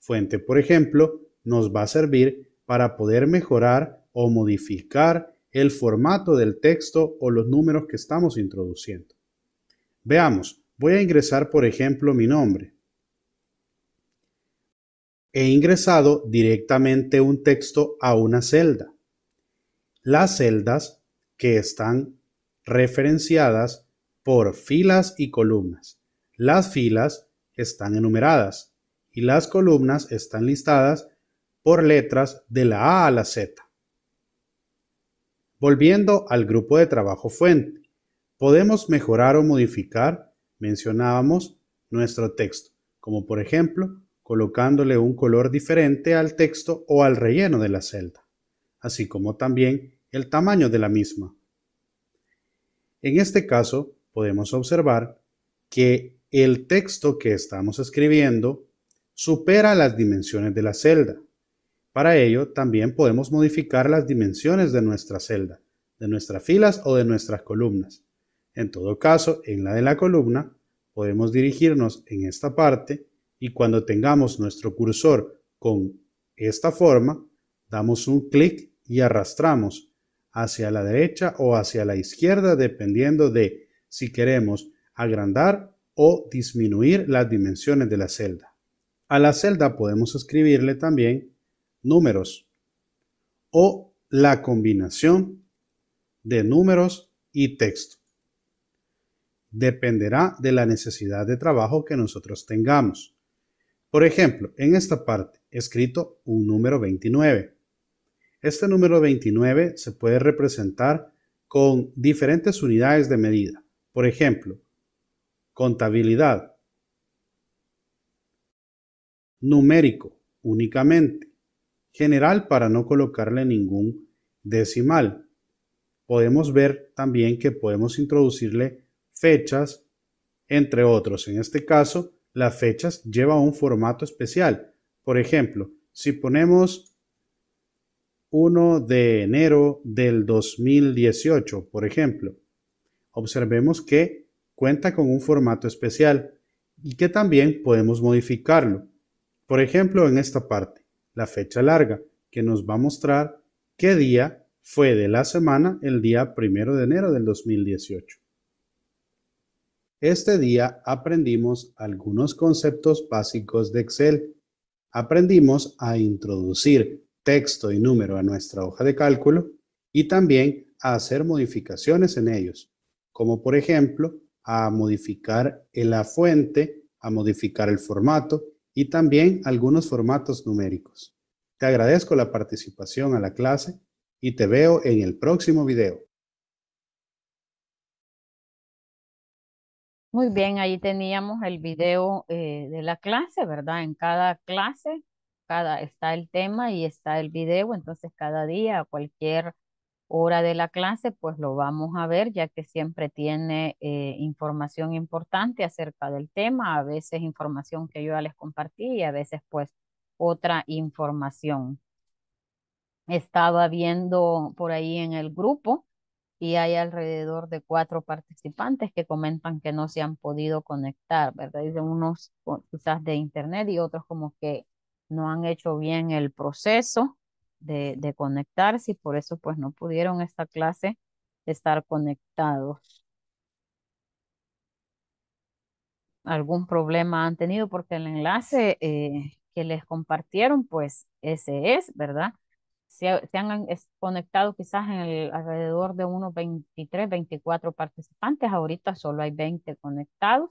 Fuente, por ejemplo, nos va a servir para poder mejorar o modificar el formato del texto o los números que estamos introduciendo. Veamos, voy a ingresar por ejemplo mi nombre he ingresado directamente un texto a una celda. Las celdas que están referenciadas por filas y columnas. Las filas están enumeradas y las columnas están listadas por letras de la A a la Z. Volviendo al grupo de trabajo fuente, podemos mejorar o modificar, mencionábamos, nuestro texto, como por ejemplo colocándole un color diferente al texto o al relleno de la celda, así como también el tamaño de la misma. En este caso, podemos observar que el texto que estamos escribiendo supera las dimensiones de la celda. Para ello, también podemos modificar las dimensiones de nuestra celda, de nuestras filas o de nuestras columnas. En todo caso, en la de la columna, podemos dirigirnos en esta parte y cuando tengamos nuestro cursor con esta forma, damos un clic y arrastramos hacia la derecha o hacia la izquierda dependiendo de si queremos agrandar o disminuir las dimensiones de la celda. A la celda podemos escribirle también números o la combinación de números y texto. Dependerá de la necesidad de trabajo que nosotros tengamos. Por ejemplo, en esta parte he escrito un número 29. Este número 29 se puede representar con diferentes unidades de medida. Por ejemplo, contabilidad, numérico únicamente, general para no colocarle ningún decimal. Podemos ver también que podemos introducirle fechas, entre otros. En este caso, las fechas lleva un formato especial. Por ejemplo, si ponemos 1 de enero del 2018, por ejemplo, observemos que cuenta con un formato especial y que también podemos modificarlo. Por ejemplo, en esta parte, la fecha larga, que nos va a mostrar qué día fue de la semana el día primero de enero del 2018. Este día aprendimos algunos conceptos básicos de Excel. Aprendimos a introducir texto y número a nuestra hoja de cálculo y también a hacer modificaciones en ellos, como por ejemplo a modificar la fuente, a modificar el formato y también algunos formatos numéricos. Te agradezco la participación a la clase y te veo en el próximo video. Muy bien, ahí teníamos el video eh, de la clase, ¿verdad? En cada clase cada, está el tema y está el video, entonces cada día, a cualquier hora de la clase, pues lo vamos a ver, ya que siempre tiene eh, información importante acerca del tema, a veces información que yo ya les compartí y a veces pues otra información. Estaba viendo por ahí en el grupo y hay alrededor de cuatro participantes que comentan que no se han podido conectar, ¿verdad? Dicen unos quizás de internet y otros como que no han hecho bien el proceso de, de conectarse y por eso pues no pudieron esta clase estar conectados. ¿Algún problema han tenido? Porque el enlace eh, que les compartieron pues ese es, ¿verdad? se, han conectado quizás en el, alrededor de unos 23, 24 participantes. Ahorita solo hay 20 conectados.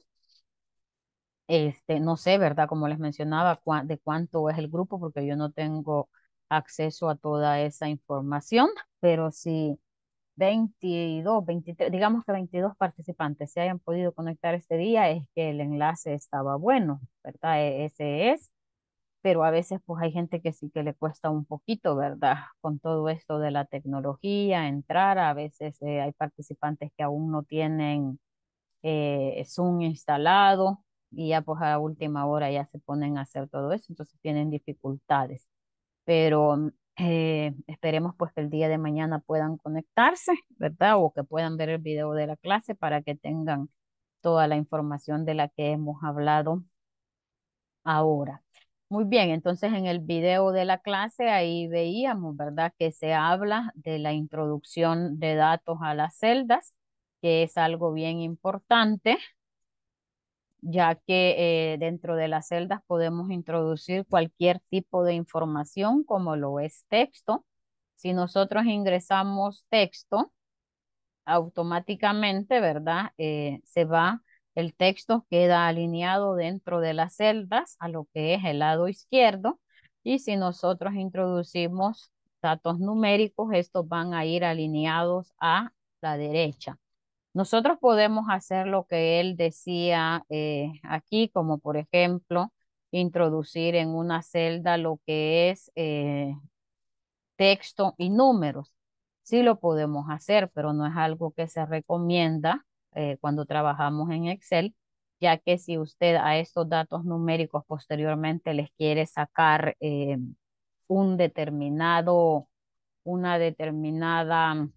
Este, no sé, ¿verdad? Como les mencionaba, de cuánto es el grupo, porque yo no tengo acceso a toda esa información, pero si 22, 23, digamos que 22 participantes se hayan podido conectar este día, es que el enlace estaba bueno, ¿verdad? E, ese es pero a veces pues hay gente que sí que le cuesta un poquito, ¿verdad? Con todo esto de la tecnología, entrar, a veces eh, hay participantes que aún no tienen eh, Zoom instalado y ya pues a última hora ya se ponen a hacer todo eso, entonces tienen dificultades. Pero mm, eh, esperemos pues que el día de mañana puedan conectarse, ¿verdad? O que puedan ver el video de la clase para que tengan toda la información de la que hemos hablado ahora. Muy bien, entonces en el video de la clase ahí veíamos, ¿verdad? Que se habla de la introducción de datos a las celdas, que es algo bien importante, ya que eh, dentro de las celdas podemos introducir cualquier tipo de información, como lo es texto. Si nosotros ingresamos texto, automáticamente, ¿verdad? Eh, se va el texto queda alineado dentro de las celdas a lo que es el lado izquierdo y si nosotros introducimos datos numéricos, estos van a ir alineados a la derecha. Nosotros podemos hacer lo que él decía eh, aquí, como por ejemplo, introducir en una celda lo que es eh, texto y números. Sí lo podemos hacer, pero no es algo que se recomienda eh, cuando trabajamos en Excel, ya que si usted a estos datos numéricos posteriormente les quiere sacar eh, un determinado, una determinada mm,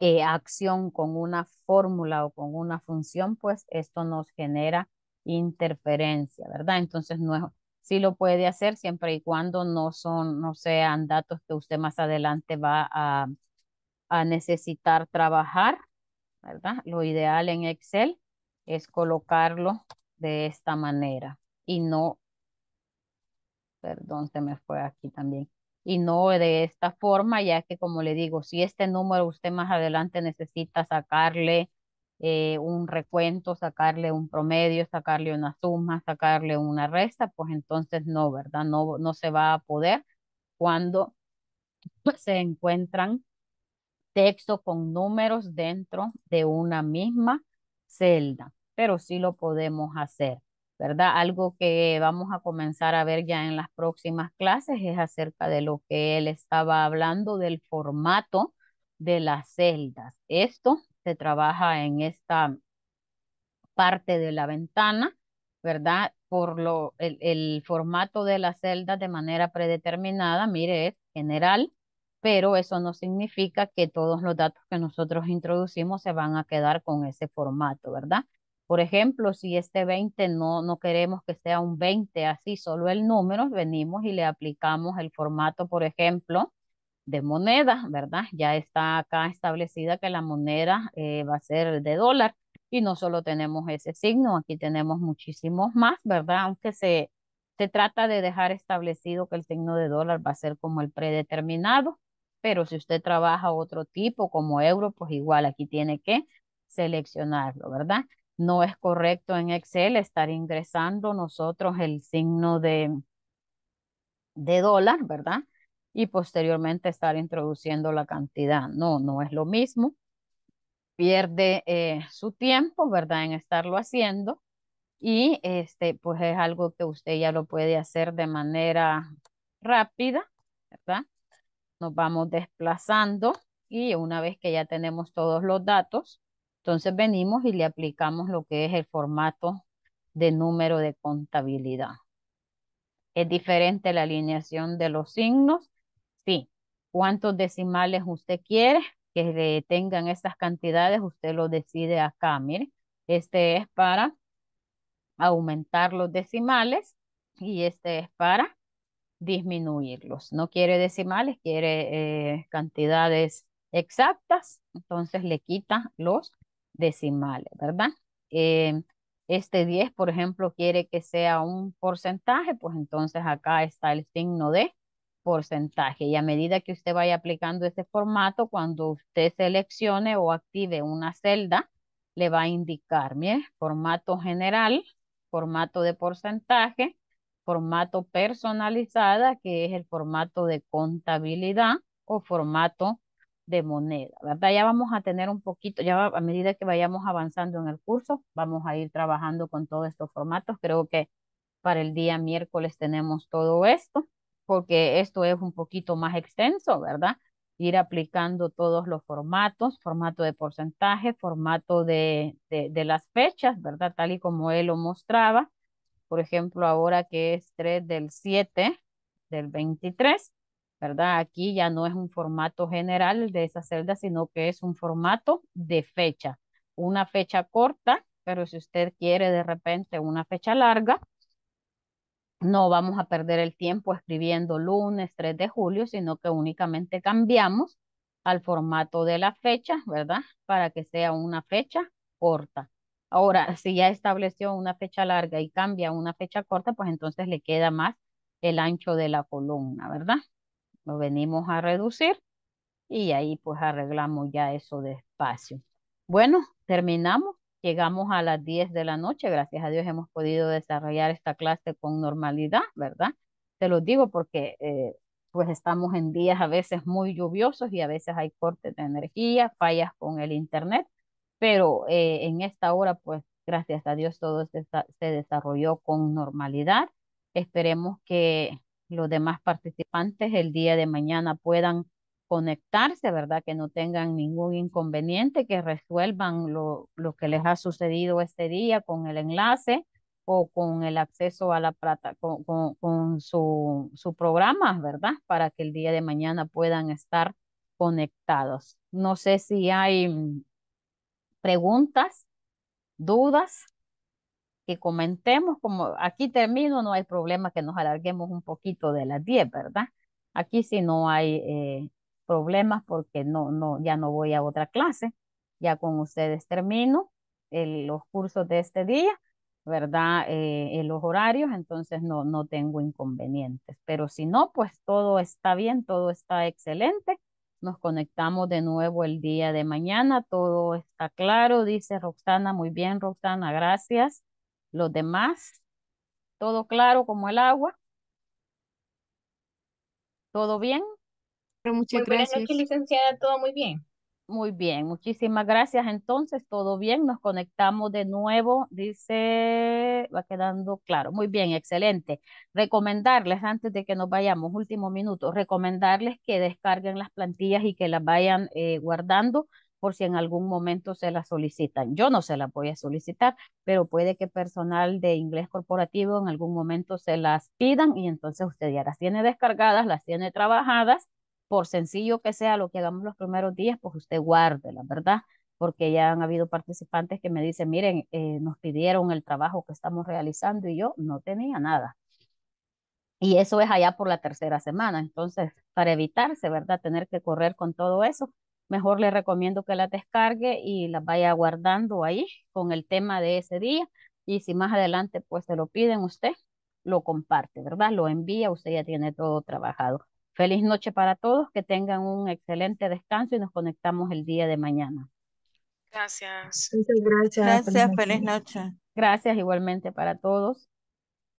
eh, acción con una fórmula o con una función, pues esto nos genera interferencia, ¿verdad? Entonces no si sí lo puede hacer siempre y cuando no son, no sean datos que usted más adelante va a necesitar trabajar ¿verdad? Lo ideal en Excel es colocarlo de esta manera y no, perdón, se me fue aquí también, y no de esta forma, ya que como le digo, si este número usted más adelante necesita sacarle eh, un recuento, sacarle un promedio, sacarle una suma, sacarle una resta, pues entonces no, ¿verdad? No, no se va a poder cuando se encuentran texto con números dentro de una misma celda, pero sí lo podemos hacer, ¿verdad? Algo que vamos a comenzar a ver ya en las próximas clases es acerca de lo que él estaba hablando del formato de las celdas. Esto se trabaja en esta parte de la ventana, ¿verdad? Por lo, el, el formato de las celdas de manera predeterminada, mire, es general, pero eso no significa que todos los datos que nosotros introducimos se van a quedar con ese formato, ¿verdad? Por ejemplo, si este 20 no, no queremos que sea un 20 así, solo el número, venimos y le aplicamos el formato, por ejemplo, de moneda, ¿verdad? Ya está acá establecida que la moneda eh, va a ser de dólar y no solo tenemos ese signo, aquí tenemos muchísimos más, ¿verdad? Aunque se, se trata de dejar establecido que el signo de dólar va a ser como el predeterminado pero si usted trabaja otro tipo como euro, pues igual aquí tiene que seleccionarlo, ¿verdad? No es correcto en Excel estar ingresando nosotros el signo de, de dólar, ¿verdad? Y posteriormente estar introduciendo la cantidad. No, no es lo mismo. Pierde eh, su tiempo, ¿verdad? En estarlo haciendo. Y este, pues es algo que usted ya lo puede hacer de manera rápida, ¿verdad? nos vamos desplazando y una vez que ya tenemos todos los datos, entonces venimos y le aplicamos lo que es el formato de número de contabilidad. ¿Es diferente la alineación de los signos? Sí. ¿Cuántos decimales usted quiere que tengan estas cantidades? Usted lo decide acá, mire. Este es para aumentar los decimales y este es para disminuirlos. No quiere decimales, quiere eh, cantidades exactas, entonces le quita los decimales, ¿verdad? Eh, este 10, por ejemplo, quiere que sea un porcentaje, pues entonces acá está el signo de porcentaje. Y a medida que usted vaya aplicando este formato, cuando usted seleccione o active una celda, le va a indicar, mire, formato general, formato de porcentaje, formato personalizada, que es el formato de contabilidad o formato de moneda, ¿verdad? Ya vamos a tener un poquito, ya a medida que vayamos avanzando en el curso, vamos a ir trabajando con todos estos formatos. Creo que para el día miércoles tenemos todo esto, porque esto es un poquito más extenso, ¿verdad? Ir aplicando todos los formatos, formato de porcentaje, formato de, de las fechas, ¿verdad? Tal y como él lo mostraba, por ejemplo, ahora que es 3 del 7 del 23, ¿verdad? Aquí ya no es un formato general de esa celda, sino que es un formato de fecha. Una fecha corta, pero si usted quiere de repente una fecha larga, no vamos a perder el tiempo escribiendo lunes 3 de julio, sino que únicamente cambiamos al formato de la fecha, ¿verdad? Para que sea una fecha corta. Ahora, si ya estableció una fecha larga y cambia una fecha corta, pues entonces le queda más el ancho de la columna, ¿verdad? Lo venimos a reducir y ahí pues arreglamos ya eso de espacio. Bueno, terminamos. Llegamos a las 10 de la noche. Gracias a Dios hemos podido desarrollar esta clase con normalidad, ¿verdad? Te lo digo porque eh, pues estamos en días a veces muy lluviosos y a veces hay cortes de energía, fallas con el internet pero eh, en esta hora, pues gracias a Dios, todo se, se desarrolló con normalidad. Esperemos que los demás participantes el día de mañana puedan conectarse, ¿verdad? Que no tengan ningún inconveniente, que resuelvan lo, lo, que les ha sucedido este día con el enlace o con el acceso a la plata, con, su, su, programa, ¿verdad? Para que el día de mañana puedan estar conectados. No sé si hay preguntas, dudas que comentemos, como aquí termino, no hay problema que nos alarguemos un poquito de las 10, ¿verdad? Aquí si no hay eh, problemas porque no, no, ya no voy a otra clase, ya con ustedes termino el, los cursos de este día, ¿verdad? en eh, los horarios, entonces no, no tengo inconvenientes, pero si no, pues todo está bien, todo está excelente nos conectamos de nuevo el día de mañana. Todo está claro, dice Roxana. Muy bien, Roxana, gracias. Los demás, todo claro como el agua. ¿Todo bien? muchas gracias. licenciada. Todo muy bien. Muy bien, muchísimas gracias. Entonces, todo bien, nos conectamos de nuevo, dice, va quedando claro. Muy bien, excelente. Recomendarles, antes de que nos vayamos, último minuto, recomendarles que descarguen las plantillas y que las vayan eh, guardando por si en algún momento se las solicitan. Yo no se las voy a solicitar, pero puede que personal de inglés corporativo en algún momento se las pidan y entonces usted ya las tiene descargadas, las tiene trabajadas por sencillo que sea lo que hagamos los primeros días, pues usted guarde, la ¿verdad? Porque ya han habido participantes que me dicen, miren, eh, nos pidieron el trabajo que estamos realizando y yo no tenía nada. Y eso es allá por la tercera semana. Entonces, para evitarse, ¿verdad? Tener que correr con todo eso, mejor le recomiendo que la descargue y la vaya guardando ahí con el tema de ese día. Y si más adelante, pues se lo piden usted, lo comparte, ¿verdad? Lo envía, usted ya tiene todo trabajado. Feliz noche para todos, que tengan un excelente descanso y nos conectamos el día de mañana. Gracias. Muchas gracias. Gracias, feliz noche. Gracias igualmente para todos.